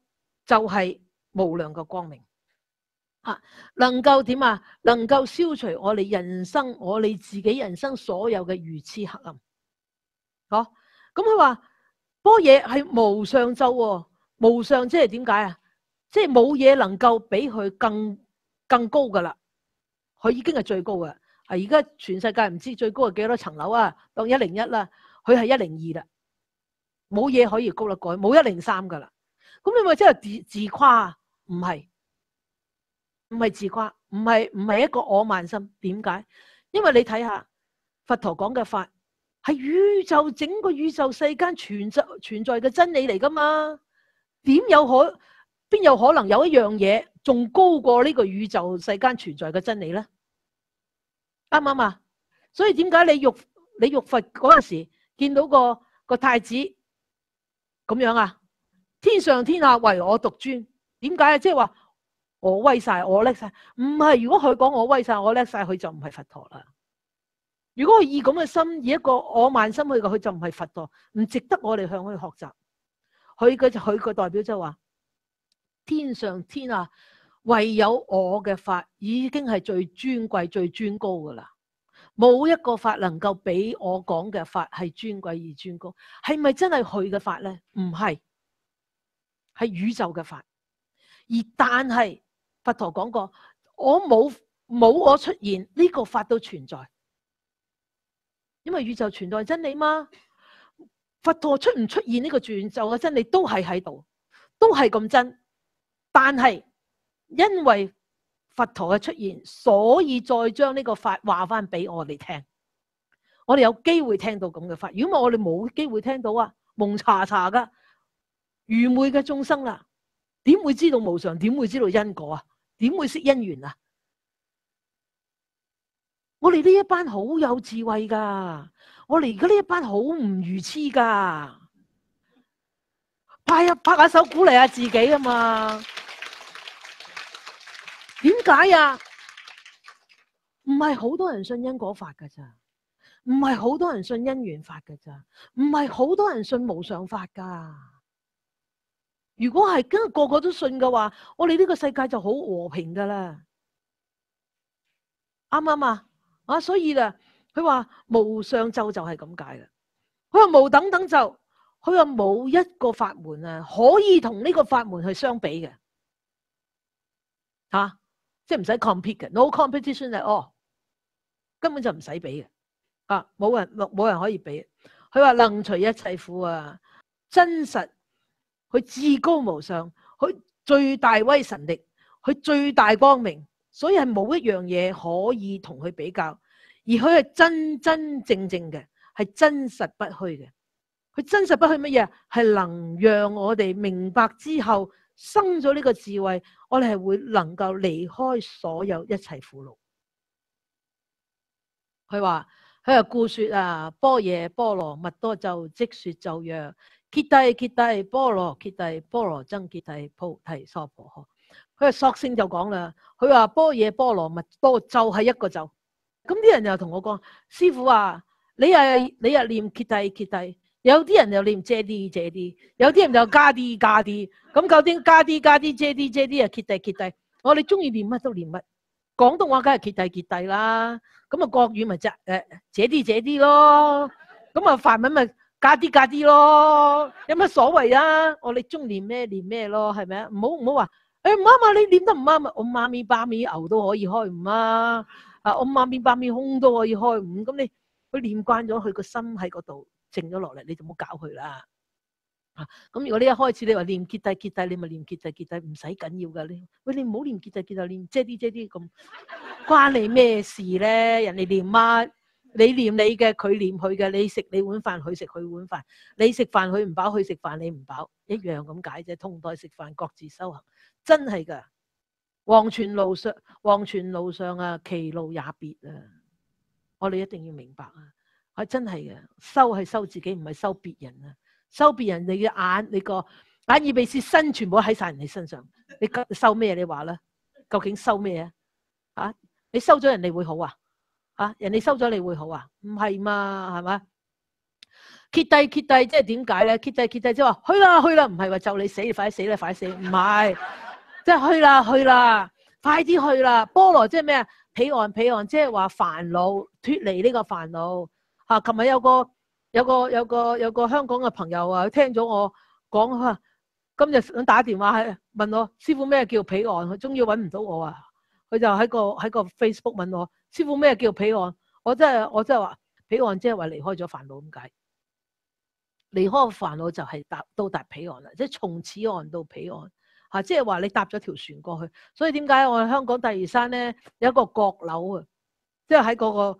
[SPEAKER 1] 就系无量嘅光明，吓能够点啊？能够消除我哋人生，我哋自己人生所有嘅愚痴黑暗。嗬，咁佢话，波嘢系无上咒喎，无上即系点解啊？即系冇嘢能够比佢更更高噶啦，佢已经系最高嘅。啊，而家全世界唔知最高系几多层楼啊？当一零一啦，佢系一零二啦，冇嘢可以高得改冇一零三噶啦。咁你咪真系自自夸啊？唔系，唔系自夸，唔系唔系一个我慢心。点解？因为你睇下佛陀讲嘅法，系宇宙整个宇宙世间存在存在嘅真理嚟噶嘛？点有可边有可能有一样嘢仲高过呢个宇宙世间存在嘅真理咧？啱啱啊！所以点解你玉你玉佛嗰阵时见到个个太子咁样啊？天上天下唯我独尊，点解啊？即系话我威晒，我叻晒。唔系如果佢讲我威晒，我叻晒，佢就唔系佛陀啦。如果佢以咁嘅心，以一个我慢心去嘅，佢就唔系佛陀，唔值得我哋向佢学习。佢嘅佢个代表就话：天上天下。唯有我嘅法已经系最尊贵、最尊高噶啦，冇一个法能够比我讲嘅法系尊贵而尊高。系咪真系佢嘅法咧？唔系，系宇宙嘅法。而但系佛陀讲过，我冇冇我出现呢个法都存在，因为宇宙存在真理嘛。佛陀出唔出现呢个转就嘅真理都系喺度，都系咁真。但系。因为佛陀嘅出现，所以再将呢个法话翻俾我哋听。我哋有机会听到咁嘅法，如果我哋冇机会听到啊，蒙查查噶愚昧嘅众生啊，点会知道无常？点会知道因果啊？点会识因缘啊？我哋呢一班好有智慧噶，我哋而家呢一班好唔愚痴噶，拍一拍下手鼓励下自己啊嘛～点解呀？唔系好多人信因果法噶咋？唔系好多人信因缘法噶咋？唔系好多人信无上法噶？如果系今日个个都信嘅话，我哋呢个世界就好和平噶啦。啱唔啱啊？啊，所以啦，佢话无上咒就系咁解啦。佢话无等等就，佢话冇一个法门啊，可以同呢个法门去相比嘅。吓？即系唔使 compete 嘅，no competition 就哦，根本就唔使俾嘅，啊冇人冇冇人可以俾。佢话能除一切苦啊，真实佢至高无上，佢最大威神力，佢最大光明，所以系冇一样嘢可以同佢比较，而佢系真真正正嘅，系真实不虚嘅。佢真实不虚乜嘢系能让我哋明白之后。生咗呢个智慧，我哋系会能够离开所有一切苦恼。佢话佢话故说啊，波耶波罗蜜多咒即说咒曰，揭谛揭谛波罗揭谛波罗僧揭谛菩提萨婆诃。佢就索性就讲啦，佢话波耶波罗蜜多咒系一个咒。咁啲人又同我讲，师傅啊，你系你系念揭谛揭谛。有啲人又念遮啲遮啲，有啲人又加啲加啲，咁究竟加啲加啲遮啲遮啲啊？揭底揭底，我哋中意念乜都念乜，广东话梗系揭底揭底啦，咁啊国语咪就诶遮啲遮啲咯，咁啊繁文咪加啲加啲咯，有乜所谓啊？我哋中念咩念咩咯，系咪啊？唔好唔好话，诶唔啱啊！你念得唔啱啊？我妈咪爸咪牛都可以开五啊，啊我妈咪爸咪空都可以开五，咁你佢念惯咗，佢个心喺嗰度。剩咗落嚟，你就冇搞佢啦。啊，咁如果你一开始你话念结谛结谛，你咪念结谛结谛，唔使紧要噶。你喂你唔好念结谛结谛，念即啲即啲咁，关你咩事咧？人哋念乜，你念你嘅，佢念佢嘅，你食你碗饭，佢食佢碗饭，你食饭佢唔饱，佢食饭你唔饱，一样咁解啫。同代食饭，各自修行，真系噶。黄泉路上黄泉路上啊，歧路也别啊，我哋一定要明白啊！系真系嘅，收系收自己，唔系收别人啊！收别人，你嘅眼、你个眼耳鼻舌身全部喺晒人哋身上，你收咩？你话啦，究竟收咩啊？啊，你收咗人哋会好啊？啊，人哋收咗你会好啊？唔系嘛，系嘛？揭谛揭谛，即系点解咧？揭谛揭谛，即系话去啦去啦，唔系话就你死，你快啲死啦，快啲死，唔系，即系去啦去啦，快啲去啦！菠萝即系咩啊？彼岸彼岸，即系话烦恼脱离呢个烦恼。嚇！琴日有個有个有个有个香港嘅朋友啊，聽咗我講吓，今日想打電話問我師傅咩叫彼岸，佢終於揾唔到我啊！佢就喺個喺个 Facebook 問我師傅咩叫彼岸，我真係我真系話彼岸即係話離開咗煩惱點解？離開煩惱就係搭到達彼岸啦，即系從此岸到彼岸嚇，即係話你搭咗條船過去。所以點解我香港第二山咧有一個阁樓啊？即係喺嗰個。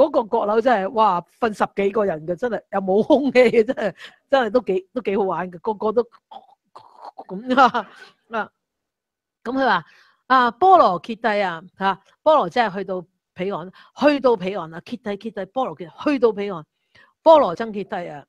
[SPEAKER 1] 嗰個閣樓真係哇，瞓十幾個人嘅，真係又冇空氣，[laughs] 真係真係都幾都幾好玩嘅，個個都咁啊嗱，[laughs] 咁佢話啊波羅揭帝啊嚇，波羅真係去到彼岸，去到彼岸啊，揭帝揭帝，波羅揭去到彼岸，波羅增揭帝啊，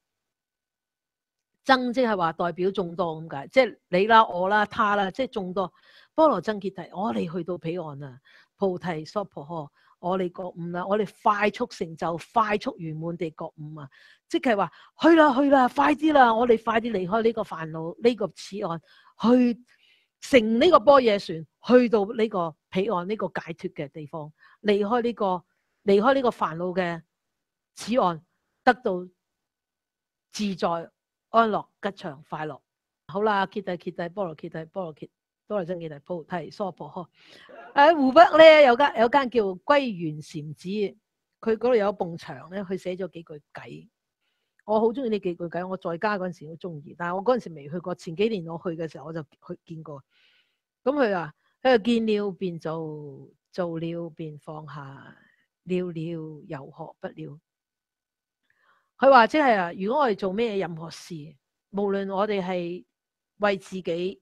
[SPEAKER 1] 增即係話代表眾多咁解，即係你啦、我啦、他啦，即係眾多，波羅增揭帝，我哋去到彼岸啊，菩提娑婆呵。我哋觉悟啦！我哋快速成就、快速圆满地觉悟啊！即系话去啦去啦，快啲啦！我哋快啲离开呢个烦恼、呢个此岸，去乘呢个波野船，去到呢个彼岸、呢个解脱嘅地方，离开呢个离开呢个烦恼嘅此岸，得到自在、安乐、吉祥、快乐。好啦，揭底揭底，波落揭底，波落揭。多嚟真幾大鋪，係蘇鋪呵。喺湖北咧有間有间叫歸元禅寺，佢嗰度有埲牆咧，佢寫咗幾句偈。我好中意呢幾句偈，我在家嗰陣時都中意。但系我嗰陣時未去過，前幾年我去嘅時候我就去見過。咁佢话：，佢話見了便做，做了便放下，了了又何不了。佢話即係啊，如果我哋做咩任何事，無論我哋係為自己。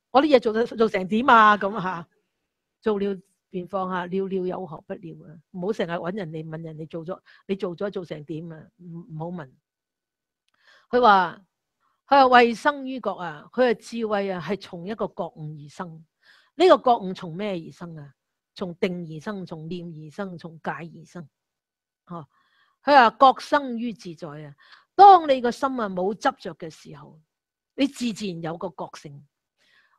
[SPEAKER 1] 我啲嘢做到做成点啊？咁吓，做了便放下，了了有何不了啊！唔好成日揾人哋问人哋做咗，你做咗做成点啊？唔唔好问。佢话佢话为生于国啊，佢嘅智慧啊系从一个觉悟而生。呢个觉悟从咩而生啊？从定而生，从念而生，从解而生。哦，佢话觉生于自在啊。当你个心啊冇执着嘅时候，你自自然有个觉性。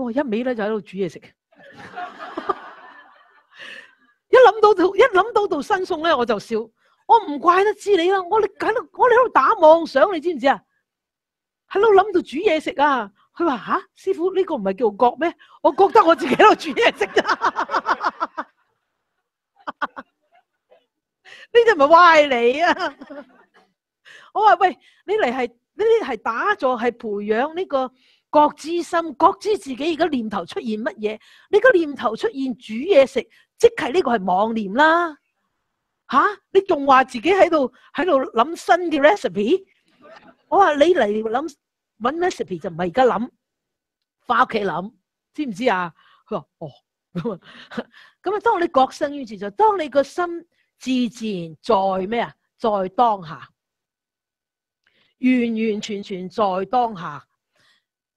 [SPEAKER 1] 我一味咧就喺度煮嘢食，[laughs] 一谂到度一谂到度新送咧我就笑，我唔怪得知你啦，我哋度，我哋喺度打妄想，你知唔知啊？喺度谂到煮嘢食啊！佢话吓，师傅呢个唔系叫觉咩？我觉得我自己喺度煮嘢食，[laughs] [laughs] 呢啲咪歪你啊！我话喂，你嚟系你啲系打坐系培养呢个。觉知心，觉知自己而家念头出现乜嘢？你个念头出现煮嘢食，即系呢个系妄念啦。吓，你仲话自己喺度喺度谂新嘅 recipe？我话你嚟谂搵 recipe 就唔系而家谂，翻屋企谂，知唔知啊？佢话哦，咁啊，咁啊。当你觉生于自在，当你个心自自然在咩啊？在当下，完完全全在当下。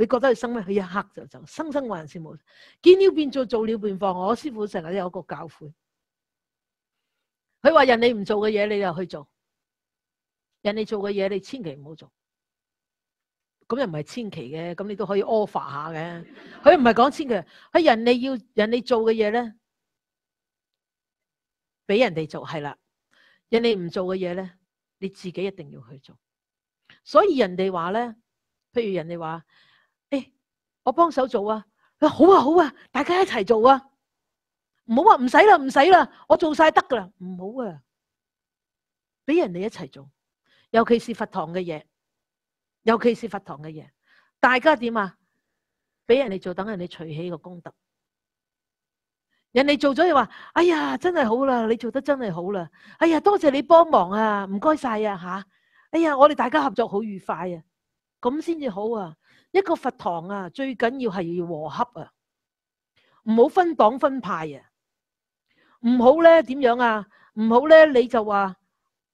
[SPEAKER 1] 你觉得佢生咩？佢一刻就走，生生我还是冇见了變做做了變放。我师傅成日都有個个教诲，佢话人哋唔做嘅嘢你就去做，人哋做嘅嘢你千祈唔好做。咁又唔系千祈嘅，咁你都可以 offer 下嘅。佢唔系讲千祈，佢人哋要人哋做嘅嘢咧，俾人哋做系啦。人哋唔做嘅嘢咧，你自己一定要去做。所以人哋话咧，譬如人哋话。我帮手做啊！好啊好啊，大家一齐做啊！唔好啊，唔使啦唔使啦，我做晒得噶啦，唔好啊！俾人哋一齐做，尤其是佛堂嘅嘢，尤其是佛堂嘅嘢，大家点啊？俾人哋做，等人哋除起个功德，人哋做咗又话：哎呀，真系好啦，你做得真系好啦！哎呀，多谢你帮忙啊，唔该晒啊吓！哎呀，我哋大家合作好愉快啊，咁先至好啊！一个佛堂啊，最紧要系要和洽啊，唔好分党分派啊，唔好咧点样啊，唔好咧你就话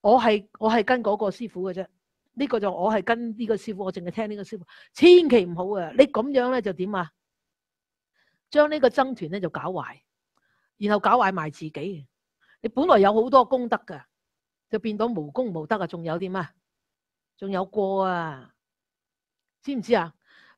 [SPEAKER 1] 我系我系跟嗰个师傅嘅啫，呢个就我系跟呢个师傅，我净系听呢个师傅，千祈唔好啊！你咁样咧就点啊？将呢个僧团咧就搞坏，然后搞坏埋自己，你本来有好多功德噶，就变到无功无德啊！仲有点啊？仲有过啊？知唔知啊？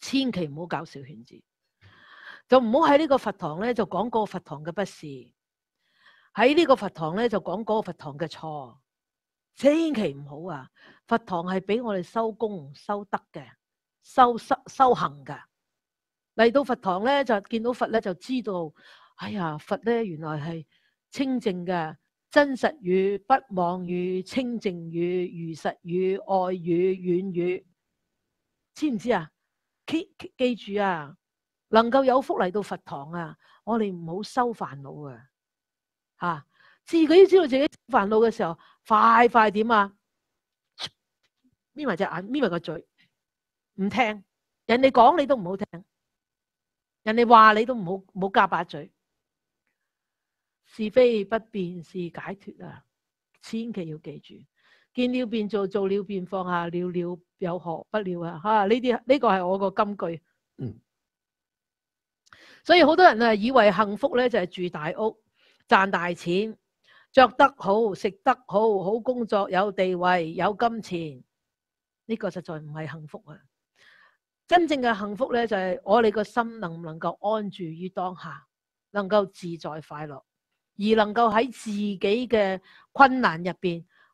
[SPEAKER 1] 千祈唔好搞小圈子，就唔好喺呢个佛堂咧就讲个佛堂嘅不是，喺呢个佛堂咧就讲个佛堂嘅错，千祈唔好啊！佛堂系俾我哋修功修德嘅，修修修行噶。嚟到佛堂咧就见到佛咧就知道，哎呀佛咧原来系清净嘅，真实语、不妄语、清净语、如实语、爱语、远语，知唔知啊？记住啊，能够有福嚟到佛堂啊，我哋唔好收烦恼啊！吓，自己知道自己烦恼嘅时候，快快点啊，眯埋只眼，眯埋个嘴，唔听人哋讲，你都唔好听；人哋话你都唔好，唔好夹把嘴。是非不变是解脱啊，千祈要记住。见了便做，做了便放下，了了有何不了啊？吓，呢啲呢个系我个金句。嗯。所以好多人啊，以为幸福咧就系住大屋、赚大钱、着得好、食得好、好工作、有地位、有金钱。呢个实在唔系幸福啊！真正嘅幸福咧，就系我哋个心能唔能够安住于当下，能够自在快乐，而能够喺自己嘅困难入边。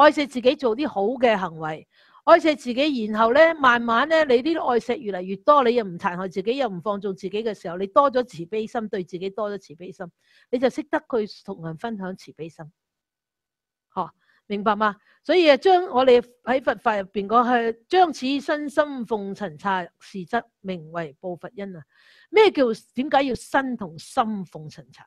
[SPEAKER 1] 爱惜自己做啲好嘅行为，爱惜自己，然后咧慢慢咧，你呢爱惜越嚟越多，你又唔残害自己，又唔放纵自己嘅时候，你多咗慈悲心，对自己多咗慈悲心，你就识得去同人分享慈悲心，明白嘛？所以啊，将我哋喺佛法入边讲系，将此身心奉尘刹事，则名为报佛恩啊！咩叫点解要身同心奉尘刹？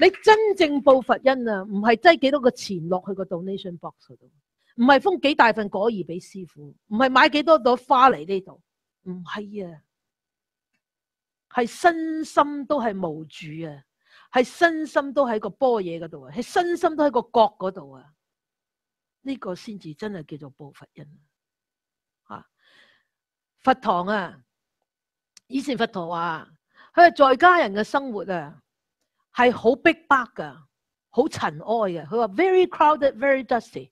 [SPEAKER 1] 你真正报佛恩啊，唔系挤几多个钱落去个 donation box 度，唔系封几大份果儿俾师傅，唔系买几多朵花嚟呢度，唔系啊，系身心都系无主啊，系身心都喺个波嘢嗰度啊，系身心都喺个角嗰度啊，呢个先至真系叫做报佛恩啊！佛堂啊，以前佛堂话佢系在家人嘅生活啊。系好逼迫噶，好尘埃嘅。佢话 very crowded，very dusty。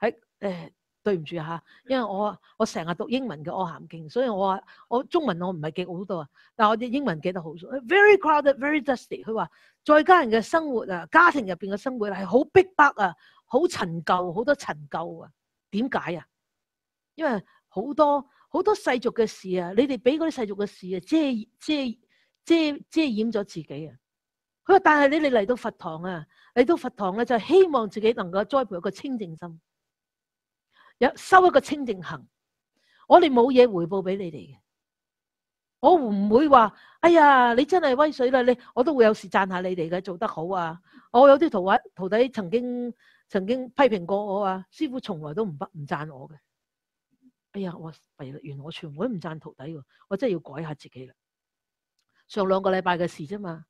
[SPEAKER 1] 喺诶，对唔住吓，因为我我成日读英文嘅，柯行唔所以我话我中文我唔系记好多啊。但系我啲英文记得好 very crowded，very dusty。佢话在家人嘅生活啊，家庭入边嘅生活系好逼迫啊，好陈旧，好多陈旧啊。点解啊？因为好多好多世俗嘅事啊，你哋俾嗰啲世俗嘅事啊遮遮遮遮掩咗自己啊。佢但系你哋嚟到佛堂啊，嚟到佛堂咧就希望自己能够栽培一个清净心，有修一个清净行。我哋冇嘢回报俾你哋嘅，我唔会话，哎呀，你真系威水啦！你我都会有时赞下你哋嘅做得好啊。我有啲徒弟徒弟曾经曾经批评过我啊，师傅从来都唔不唔赞我嘅。哎呀，我原来我全部都唔赞徒弟喎，我真系要改下自己啦。上两个礼拜嘅事啫嘛。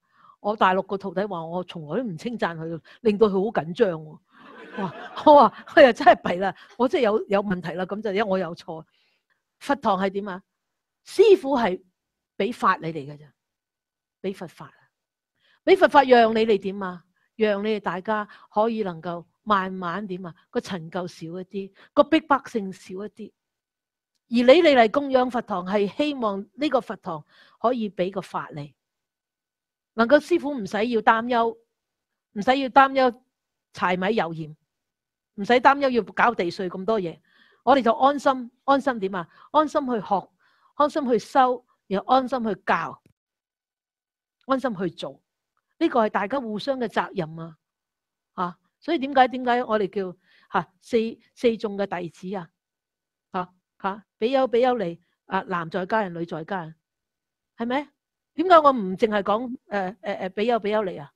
[SPEAKER 1] 我大陸個徒弟話：我從來都唔稱讚佢，令到佢好緊張喎。我我話佢又真係弊啦，我真係有有問題啦。咁就因為我有錯，佛堂係點啊？師傅係俾法你哋嘅啫，俾佛法，俾佛法讓你哋點啊？讓你哋大家可以能夠慢慢點啊？個塵舊少一啲，個逼迫性少一啲。而你哋嚟供養佛堂，係希望呢個佛堂可以俾個法你。能够师傅唔使要担忧，唔使要担忧柴米油盐，唔使担忧要搞地税咁多嘢，我哋就安心，安心点啊？安心去学，安心去收，又安心去教，安心去做。呢个系大家互相嘅责任啊！啊，所以点解点解我哋叫吓四四众嘅弟子啊？啊吓，比丘比丘尼啊，男在家，人女在家，系咪？点解我唔净系讲诶诶诶比丘比丘尼啊？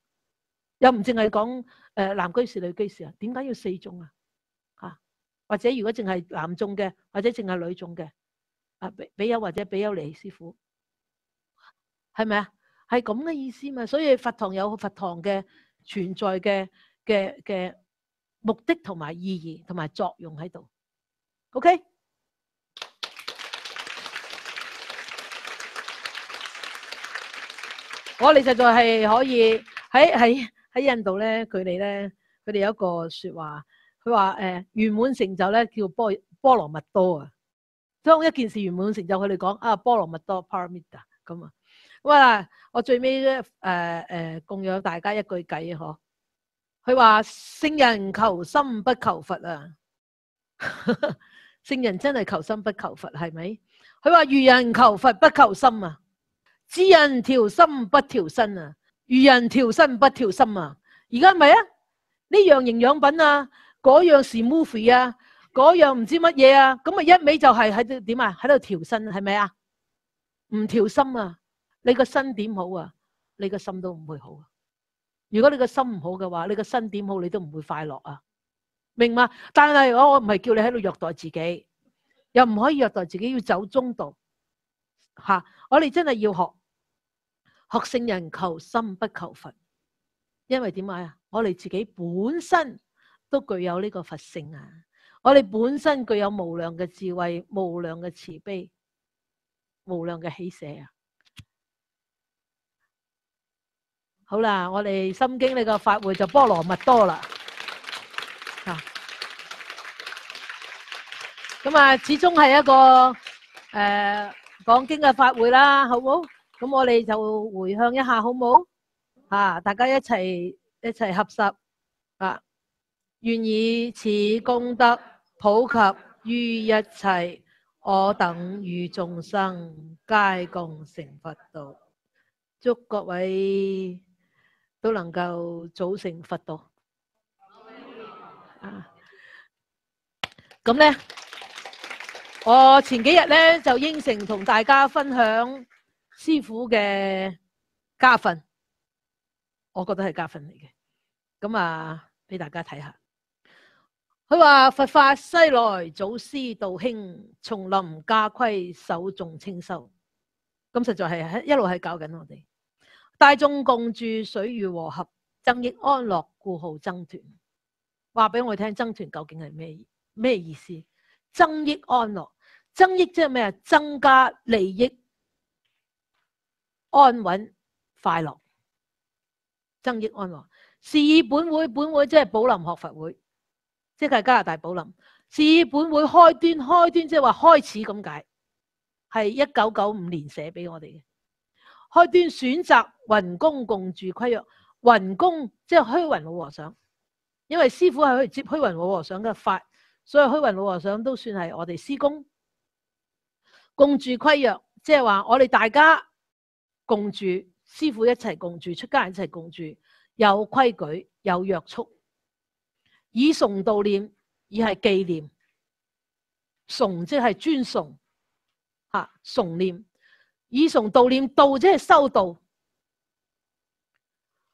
[SPEAKER 1] 又唔净系讲诶男居士女居士啊？点解要四种啊？吓，或者如果净系男众嘅，或者净系女众嘅，啊比比丘或者比丘尼师傅，系咪啊？系咁嘅意思嘛。所以佛堂有佛堂嘅存在嘅嘅嘅目的同埋意义同埋作用喺度。OK。我哋实在係可以喺喺喺印度咧，佢哋咧，佢哋有一個说話，佢話诶圓滿成就咧叫波波罗蜜多啊。當一件事圓滿成就，佢哋講啊，波罗蜜多 paramita 咁啊。啊，我最尾咧诶诶供养大家一句偈啊，嗬。佢話聖人求心不求佛啊，[laughs] 聖人真係求心不求佛係咪？佢話愚人求佛不求心啊。知人调心不调身啊，愚人调身不调心啊。而家咪啊，呢样营养品啊，嗰样是 movie 啊，嗰样唔知乜嘢啊。咁啊，一味就系喺度点啊，喺度调身系咪啊？唔调心啊，你个身点好啊？你个心都唔会好。如果你个心唔好嘅话，你个身点好你都唔会快乐啊。明嘛？但系我我唔系叫你喺度虐待自己，又唔可以虐待自己，要走中道。吓，我哋真系要学。学圣人求心不求佛，因为点解啊？我哋自己本身都具有呢个佛性啊！我哋本身具有无量嘅智慧、无量嘅慈悲、无量嘅喜舍啊！好啦，我哋心经呢个法会就波罗蜜多啦。咁啊，始终系一个诶讲经嘅法会啦，好唔好？咁我哋就回向一下，好唔好？啊，大家一齐一齐合十啊！愿意此功德普及于一切我等与众生，皆共成佛道。祝各位都能够早成佛道。啊，咁咧，我前几日咧就应承同大家分享。师傅嘅家训，我觉得系家训嚟嘅，咁啊俾大家睇下。佢话佛法西来，祖师道兴，丛林家规首重清修。咁实在系一路系教紧我哋大众共住，水与和合，增益安乐，故号争团。话俾我哋听，争团究竟系咩意咩意思？增益安乐，增益即系咩啊？增加利益。安稳快乐，增益安乐。是本会本会即系宝林学佛会，即系加拿大宝林。是本会开端开端，即系话开始咁解。系一九九五年写俾我哋嘅开端，选择云公共住规约。云公即系虚云老和尚，因为师傅系去接虚云老和尚嘅法，所以虚云老和尚都算系我哋师公。共住规约，即系话我哋大家。共住，師傅一齊共住，出家人一齊共住，有規矩，有約束。以崇悼念，以係紀念。崇即係尊崇，吓崇念。以崇悼念，道即係修道。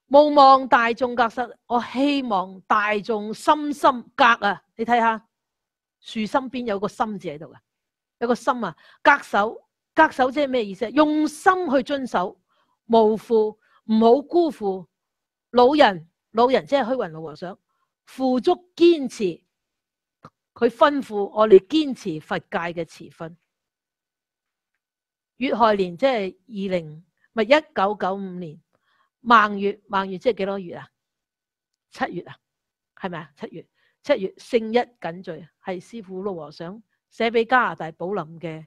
[SPEAKER 1] 無望大眾格失，我希望大眾心心隔啊！你睇下樹身邊有個心字喺度嘅，有個心啊，隔手。恪守即系咩意思用心去遵守，无负唔好辜负老人。老人即系虚云老和尚，付足坚持，佢吩咐我哋坚持佛界嘅持分。月亥年即系二零咪一九九五年，孟月孟月即系几多月啊？七月啊，系咪啊？七月七月圣一紧聚系师傅老和尚写俾加拿大宝林嘅。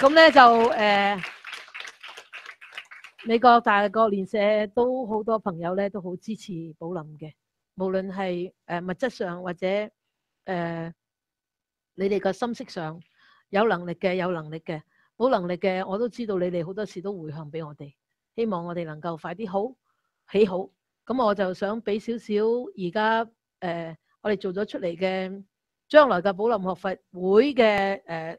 [SPEAKER 1] 咁咧就誒美國大國聯社都好多朋友咧都好支持保林嘅，無論係誒物質上或者誒你哋嘅心息上，有能力嘅有能力嘅，冇能力嘅我都知道你哋好多時都回向俾我哋，希望我哋能夠快啲好起好。咁我就想俾少少而家誒我哋做咗出嚟嘅將來嘅保林學佛會嘅誒。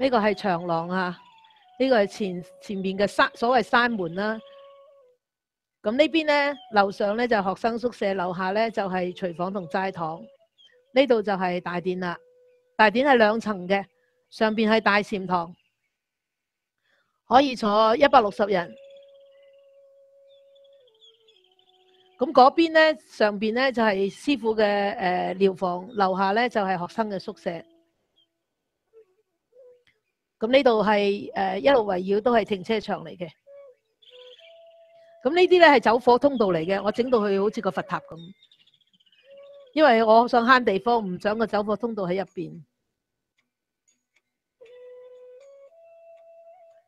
[SPEAKER 1] 呢個係長廊啊，呢個係前前邊嘅山所謂山門啦。咁呢邊咧樓上咧就學生宿舍，樓下咧就係廚房同齋堂。呢度就係大殿啦，大殿係兩層嘅，上边係大禅堂，可以坐一百六十人。咁嗰邊咧上边咧就係師傅嘅诶疗房，樓下咧就係學生嘅宿舍。咁呢度系诶一路围绕都系停车场嚟嘅，咁呢啲咧系走火通道嚟嘅。我整到佢好似个佛塔咁，因为我想悭地方，唔想个走火通道喺入边。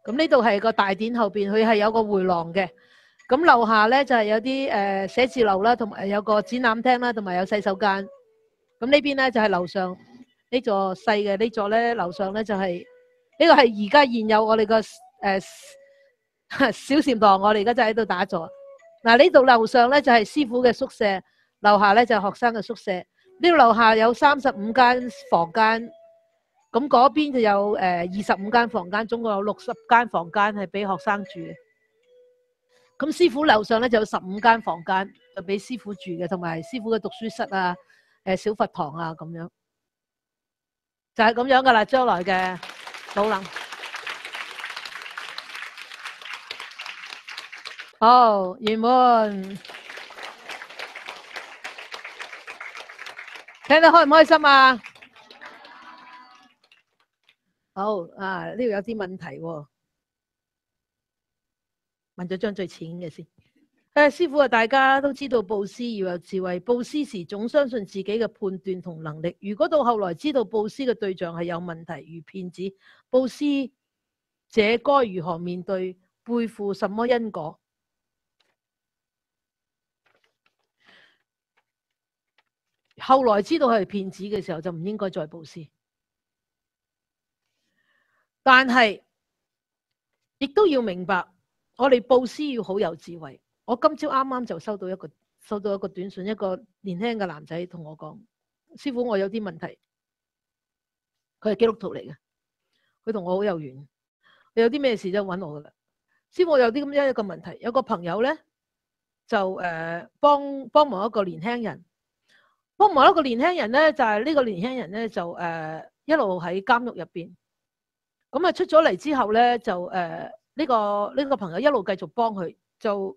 [SPEAKER 1] 咁呢度系个大殿后边，佢系有个回廊嘅。咁楼下咧就系有啲诶写字楼啦，同埋有个展览厅啦，同埋有洗手间。咁呢边咧就系楼上呢座细嘅呢座咧，楼上咧就系。呢个系而家现有我哋个诶 [laughs] 小禅堂，我哋而家就喺度打坐。嗱，呢度楼上咧就系师傅嘅宿舍，楼下咧就学生嘅宿舍。呢度楼下有三十五间房间，咁嗰边就有诶二十五间房间，总共有六十间房间系俾学生住。咁师傅楼上咧就有十五间房间，就俾师傅住嘅，同埋师傅嘅读书室啊、诶小佛堂啊咁样，就系咁样噶啦，将来嘅。好啦，好，完满，听得开唔开心啊？好啊，呢度有啲问题喎，问咗张最浅嘅先。诶，师傅啊，大家都知道布施要有智慧，布施时总相信自己嘅判断同能力。如果到后来知道布施嘅对象系有问题，如骗子，布施者该如何面对？背负什么因果？后来知道系骗子嘅时候，就唔应该再布施。但系亦都要明白，我哋布施要好有智慧。我今朝啱啱就收到一个收到一个短信，一个年轻嘅男仔同我讲：师傅，我有啲问题。佢系基督徒嚟嘅，佢同我好有缘。有啲咩事就揾我噶啦。师傅，我有啲咁一个问题。有个朋友咧就诶帮帮忙一个年轻人，帮忙一个年轻人咧就系呢个年轻人咧就诶一路喺监狱入边。咁啊出咗嚟之后咧就诶呢个呢个朋友一路继续帮佢就。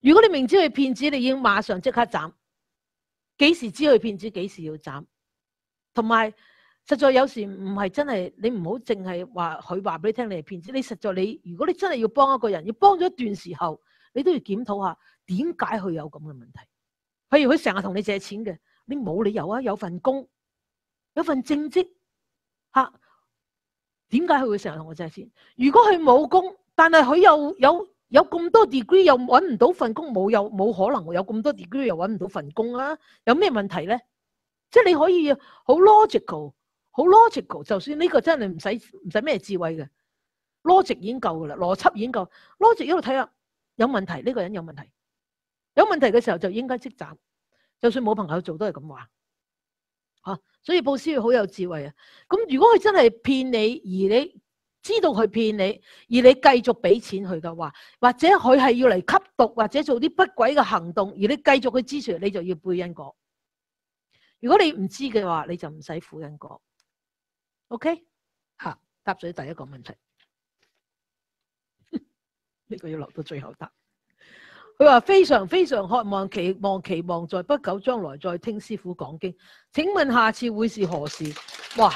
[SPEAKER 1] 如果你明知佢骗子，你已经马上即刻斩。几时知佢骗子，几时要斩。同埋实在有时唔系真系，你唔好净系话佢话俾你听你系骗子。你实在你，如果你真系要帮一个人，要帮咗一段时候，你都要检讨下点解佢有咁嘅问题。譬如佢成日同你借钱嘅，你冇理由啊，有份工，有份正职，吓，点解佢会成日同我借钱？如果佢冇工，但系佢又有。有咁多 degree 又揾唔到份工，冇有冇可能有咁多 degree 又揾唔到份工啊？有咩問題咧？即系你可以好 logical，好 logical，就算呢個真係唔使唔使咩智慧嘅，logic 已经夠噶啦，邏輯已經夠，i c 一路睇下有問題，呢個人有問題，有問題嘅時候就應該即斬，就算冇朋友做都係咁話嚇。所以布斯好有智慧啊。咁如果佢真係騙你而你，知道佢骗你，而你继续俾钱佢嘅话，或者佢系要嚟吸毒，或者做啲不轨嘅行动，而你继续去支持，你就要背因果。如果你唔知嘅话，你就唔使负因果。OK，吓答咗第一个问题，[laughs] 呢个要留到最后答。佢话非常非常渴望期望期望在不久将来再听师傅讲经，请问下次会是何时？哇！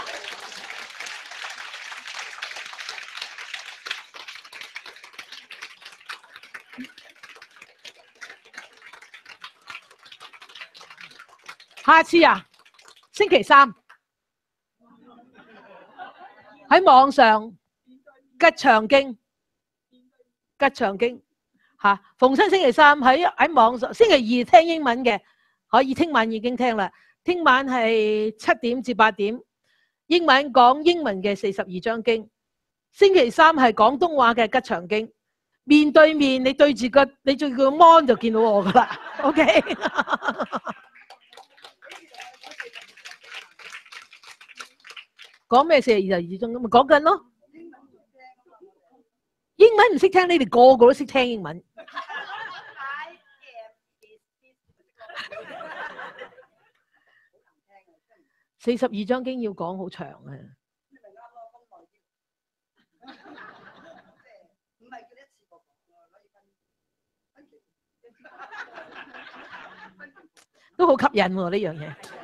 [SPEAKER 1] 下次啊，星期三喺网上《吉祥经》，《吉祥经》吓，逢新星期三喺喺网上。星期二听英文嘅，可以听晚已经听啦。听晚系七点至八点，英文讲英文嘅四十二章经。星期三系广东话嘅《吉祥经》，面对面你对住个你对个 mon 就见到我噶啦。OK。讲咩四十二十二钟咁咪讲紧咯。英文唔识听，你哋个个都识听英文。四十二章经要讲好长啊！都好吸引喎呢样嘢。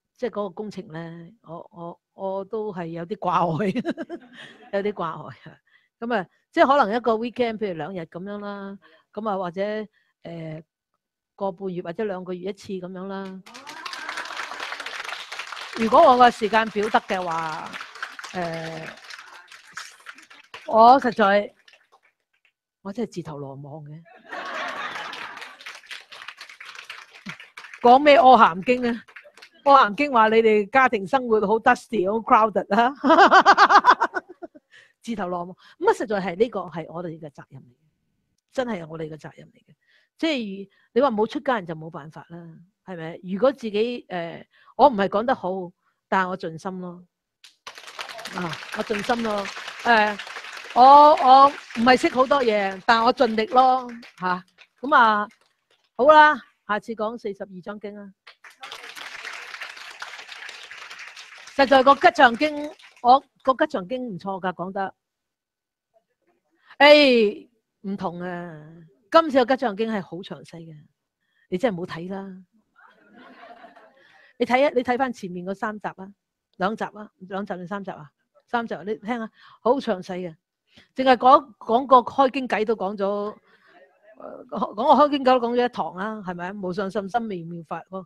[SPEAKER 1] 即係嗰個工程咧，我我我都係有啲掛礙，[laughs] 有啲掛礙啊！咁啊，即係可能一個 weekend，譬如兩日咁樣啦，咁啊或者誒個半月或者兩個月一次咁樣啦。如果我個時間表得嘅話，誒，我實在我真係自投羅網嘅。[laughs] 講咩《阿含經》啊？我曾经话你哋家庭生活好 dusty，好 crowded 啦，[laughs] 自投罗网。咁啊，实在系呢个系我哋嘅责任，嚟，真系我哋嘅责任嚟嘅。即系你话冇出家人就冇办法啦，系咪？如果自己诶，我唔系讲得好，但系我尽心咯。啊，我尽心咯。诶，我我唔系识好多嘢，但我尽力咯。吓，咁啊，好啦，下次讲四十二章经啦。实在个吉祥经，我个吉祥经唔错噶，讲得，诶，唔同啊，今次个吉祥经系好详细嘅，你真系唔好睇啦，你睇一，你睇翻前面嗰三集啊，两集啊，两集定三集啊，三集，你听下，好详细嘅，净系讲讲个开经偈都讲咗，讲个开经偈都讲咗一堂啦，系咪啊，无上信心微妙法喎。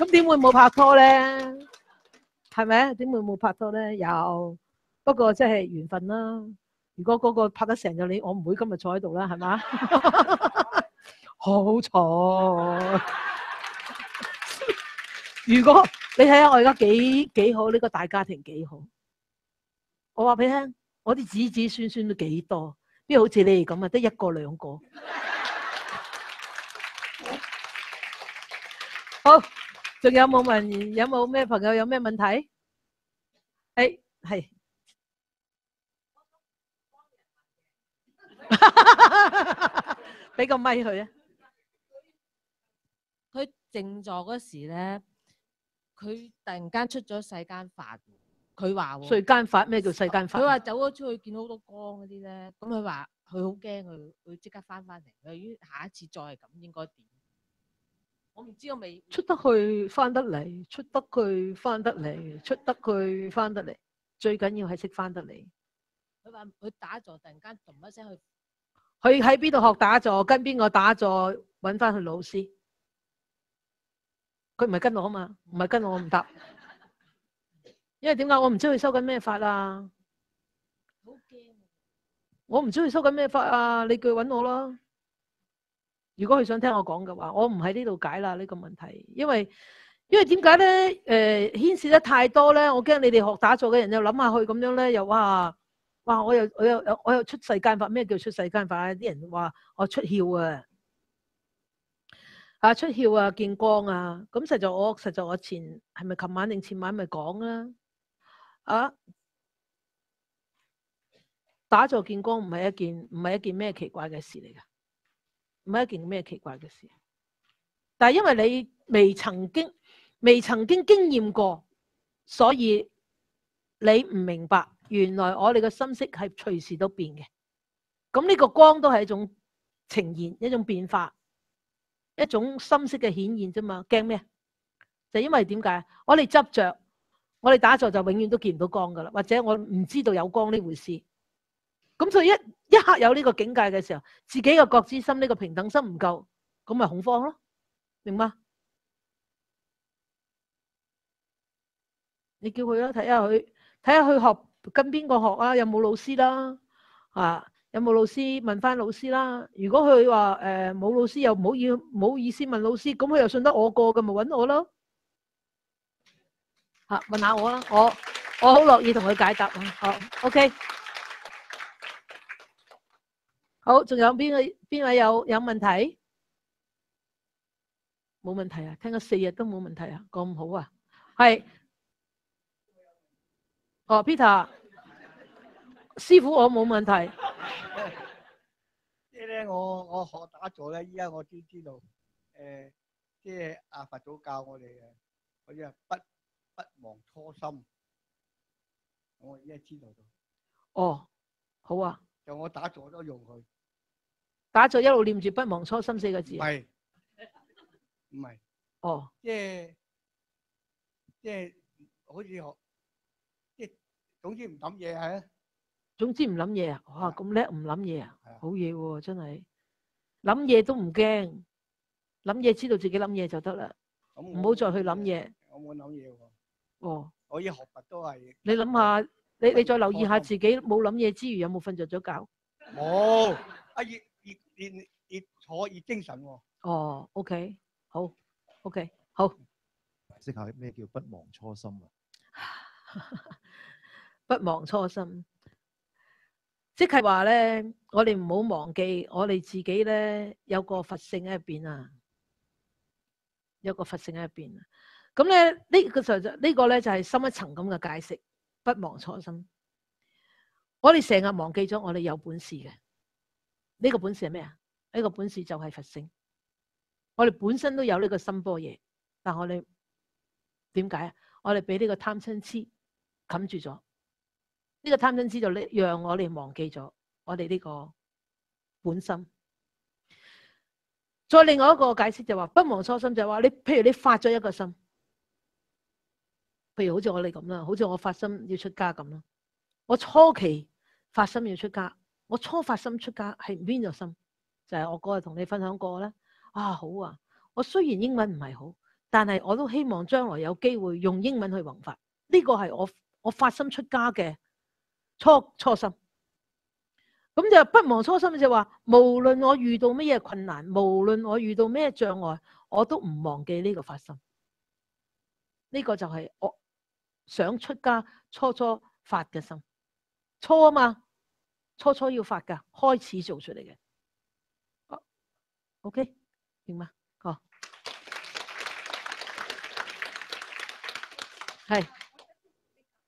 [SPEAKER 1] 咁點會冇拍拖咧？係咪？點會冇拍拖咧？有，不過即係緣分啦。如果嗰個拍得成就你，我唔會今日坐喺度啦，係嘛？[laughs] 好彩。如果你睇下我而家幾几好呢個大家庭幾好？我話俾你聽，我啲子子孫孫都幾多，边好似你哋咁啊？得一個兩個。好。仲有冇问？有冇咩朋友有咩问题？哎，系，[laughs] 俾个咪佢啊！佢静坐嗰时咧，佢突然间出咗世间法。佢话世间法咩叫世间法？佢话走咗出去，见到好多光嗰啲咧。咁佢话佢好惊，佢佢即刻翻翻嚟。佢于下一次再系咁，应该点？我唔知，我未出得去，翻得嚟；出得去，翻得嚟；出得去，翻得嚟。最紧要系识翻得嚟。佢话佢打坐突然间，咚一声去。佢喺边度学打坐？跟边个打坐？搵翻佢老师。佢唔系跟我啊嘛，唔系跟我，唔答。因为点解？我唔知佢收紧咩法啊。好惊！我唔知佢收紧咩法啊，你佢揾我啦。如果佢想聽我講嘅話，我唔喺呢度解啦呢個問題，因為因为點解咧？誒，牽涉得太多咧，我驚你哋學打坐嘅人又諗下去咁樣咧，又哇哇，我又我又我又出世間法咩叫出世間法啊？啲人話我出竅啊，啊出竅啊，見光啊！咁實在我实在我前係咪琴晚定前晚咪講啦？啊，打坐見光唔係一件唔系一件咩奇怪嘅事嚟噶？唔系一件咩奇怪嘅事，但系因为你未曾经未曾经经验过，所以你唔明白，原来我哋嘅心色系随时都变嘅。咁呢个光都系一种呈现，一种变化，一种心色嘅显现啫嘛。惊咩？就因为点解？我哋执着，我哋打坐就永远都见唔到光噶啦，或者我唔知道有光呢回事。咁所以一一刻有呢个境界嘅时候，自己嘅觉知心呢个平等心唔够，咁咪恐慌咯，明吗？你叫佢啦，睇下佢睇下佢学跟边个学啊？有冇老师啦？啊，有冇老师问翻老师啦？如果佢话诶冇老师又唔好意唔好意思问老师，咁佢又信得我个嘅，咪揾我咯。吓，问下我啦，我我好乐意同佢解答啊。好，OK。好，仲有边个边位有有问题？冇问题啊，听咗四日都冇问题啊，咁好啊，系，哦，Peter，师傅我冇问题。即系我我学打坐咧，依家我先知道，诶，即系阿佛祖教我哋啊，我啲啊不不忘初心，我而家知道咗。哦，好啊。我打坐都用佢，打坐一路念住不忘初心四个字。唔系，唔系。哦，即系即系，好似学，即系总之唔谂嘢系啊。总之唔谂嘢啊，哇咁叻唔谂嘢啊，好嘢喎真系，谂嘢都唔惊，谂嘢知道自己谂嘢就得啦，唔好再去谂嘢。我冇谂嘢喎。哦。我依学佛都系。你谂下。你你再留意下自己冇谂嘢之余，有冇瞓着咗觉？冇，阿热热热坐越精神喎。哦，OK，好，OK，好。解释下咩叫不忘初心啊？[laughs] 不忘初心，即系话咧，我哋唔好忘记，我哋自己咧有个佛性喺入边啊，有个佛性喺入边。咁咧呢个就呢个咧就系深一层咁嘅解释。不忘初心，我哋成日忘记咗我哋有本事嘅，呢个本事系咩啊？呢个本事就系佛性，我哋本身都有呢个心波嘢，但我哋点解啊？我哋俾呢个贪嗔痴冚住咗，呢个贪嗔痴就令让我哋忘记咗我哋呢个本心。再另外一个解释就话不忘初心就系话你，譬如你发咗一个心。譬如好似我哋咁啦，好似我发心要出家咁啦，我初期发心要出家，我初发心出家系边个心？就系我日同你分享过啦。啊好啊，我虽然英文唔系好，但系我都希望将来有机会用英文去弘法。呢个系我我发心出家嘅初初心。咁就不忘初心就话，无论我遇到乜嘢困难，无论我遇到咩障碍，我都唔忘记呢个发心。呢个就系我。想出家初初發嘅心初啊嘛，初初要發噶，開始做出嚟嘅。O K 明嘛，好。系。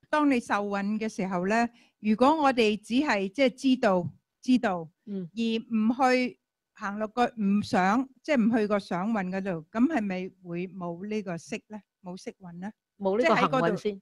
[SPEAKER 1] 當你受運嘅時候咧，如果我哋只係即系知道知道，嗯，而唔去行落個唔想，即係唔去個想運嗰度，咁係咪會冇呢個識咧？冇識運咧？冇呢個行運先？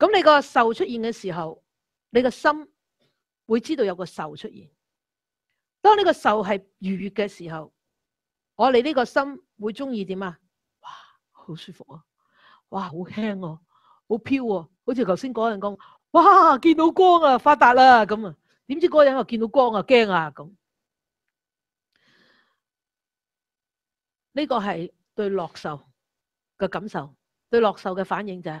[SPEAKER 1] 咁你个受出现嘅时候，你个心会知道有个受出现。当呢个受系愉悦嘅时候，我哋呢个心会中意点啊？哇，好舒服啊！哇，好轻哦，好飘哦，好似头先嗰人讲：，哇，见到光啊，发达啦咁啊！点知嗰人又见到光啊，惊啊咁。呢个系对乐受嘅感受，对乐受嘅反应就系。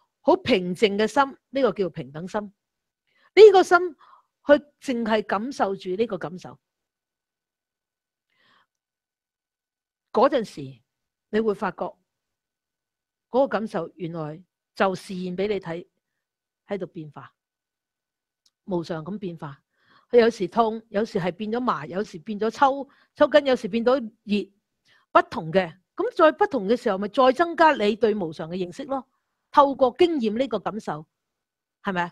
[SPEAKER 1] 好平静嘅心，呢个叫平等心。呢个心去净系感受住呢个感受。嗰阵时你会发觉嗰个感受原来就示现俾你睇喺度变化，无常咁变化。佢有时痛，有时系变咗麻，有时变咗抽抽筋，有时变咗热，不同嘅。咁再不同嘅时候，咪再增加你对无常嘅认识咯。透过经验呢个感受，系咪啊？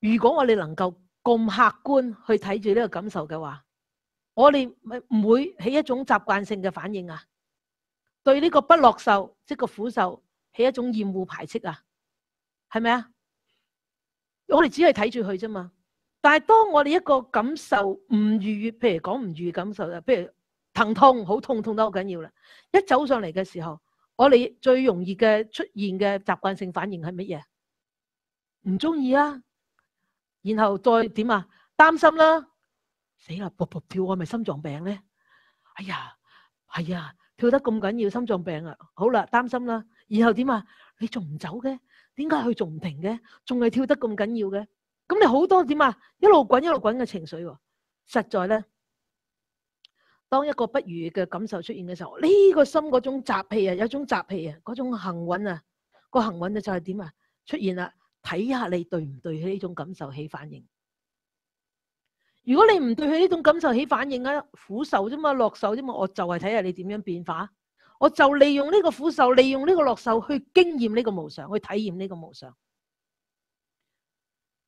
[SPEAKER 1] 如果我哋能够咁客观去睇住呢个感受嘅话，我哋唔会起一种习惯性嘅反应啊。对呢个不乐受即个苦受起一种厌恶排斥啊，系咪啊？我哋只系睇住佢啫嘛。但系当我哋一个感受唔愉悦，譬如讲唔愉悦感受啦，譬如疼痛好痛痛得好紧要啦，一走上嚟嘅时候。我哋最容易嘅出現嘅習慣性反應係乜嘢？唔中意啊，然後再點啊？擔心啦，死啦，噗噗跳，我咪心臟病咧。哎呀，係啊，跳得咁緊要，心臟病啊。好啦，擔心啦，然後點啊？你仲唔走嘅？點解佢仲唔停嘅？仲係跳得咁緊要嘅？咁你好多點啊？一路滾一路滾嘅情緒喎，實在咧。当一个不如嘅感受出现嘅时候，呢个心嗰种杂气啊，有种杂气啊，嗰种幸运啊，个幸运就系点啊？出现啦，睇下你对唔对佢呢种感受起反应。如果你唔对佢呢种感受起反应啊，苦受啫嘛，落受啫嘛，我就系睇下你点样变化。我就利用呢个苦受，利用呢个落受去经验呢个无常，去体验呢个无常。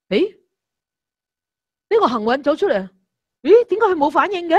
[SPEAKER 1] 诶，呢个幸运走出嚟，咦？点解佢冇反应嘅？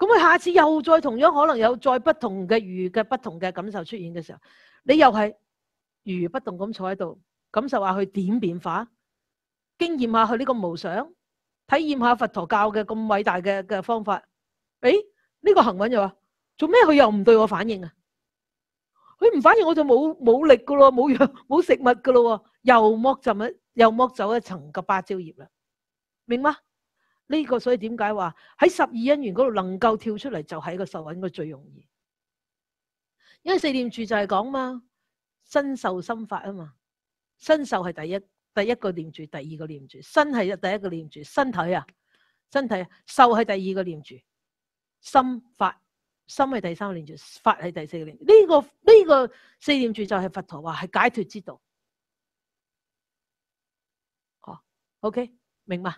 [SPEAKER 1] 咁佢下次又再同樣可能有再不同嘅如嘅不同嘅感受出現嘅時候，你又係如不動咁坐喺度感受下佢點變化，經驗下佢呢個無想，體驗下佛陀教嘅咁偉大嘅嘅方法。誒呢個行運又話：做咩佢又唔對我反應啊？佢唔反應我就冇冇力噶咯，冇藥冇食物噶咯，又剝尋一又剝走一層嘅芭蕉葉啦，明嗎？呢个所以点解话喺十二因缘嗰度能够跳出嚟就系一个受揾个最容易，因为四念住就系讲嘛，身受心法啊嘛，身受系第一第一个念住，第二个念住，身系第一个念住，身体啊，身体，受系第二个念住，心法，心系第三个念住，法系第四个念，呢个呢个四念住就系佛陀话系解脱之道，哦，OK，明白。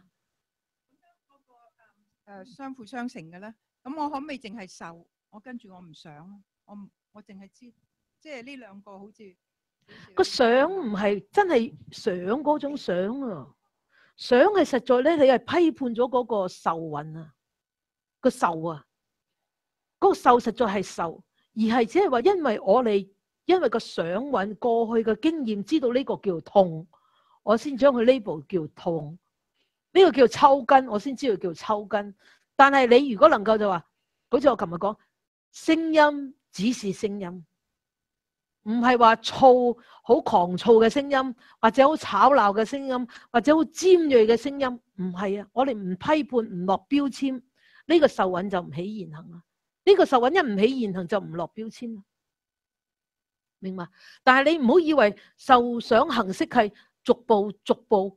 [SPEAKER 1] 誒相輔相成嘅咧，咁我可唔可以淨係受？我跟住我唔想，我我淨係知，即係呢兩個好似個想唔係真係想嗰種想啊，想係實在咧，你係批判咗嗰個受運啊，個受啊，嗰個受實在係受，而係只係話因為我哋因為個想運過去嘅經驗知道呢個叫痛，我先將佢 label 叫痛。呢个叫抽筋，我先知道叫抽筋。但系你如果能够就话，好似我琴日讲，声音只是声音，唔系话燥，好狂躁嘅声音，或者好吵闹嘅声音，或者好尖锐嘅声音，唔系啊。我哋唔批判，唔落标签，呢个受揾就唔起言行啦。呢个受揾一唔起言行就唔落标签啦。明白？但系你唔好以为受想行式系逐步逐步。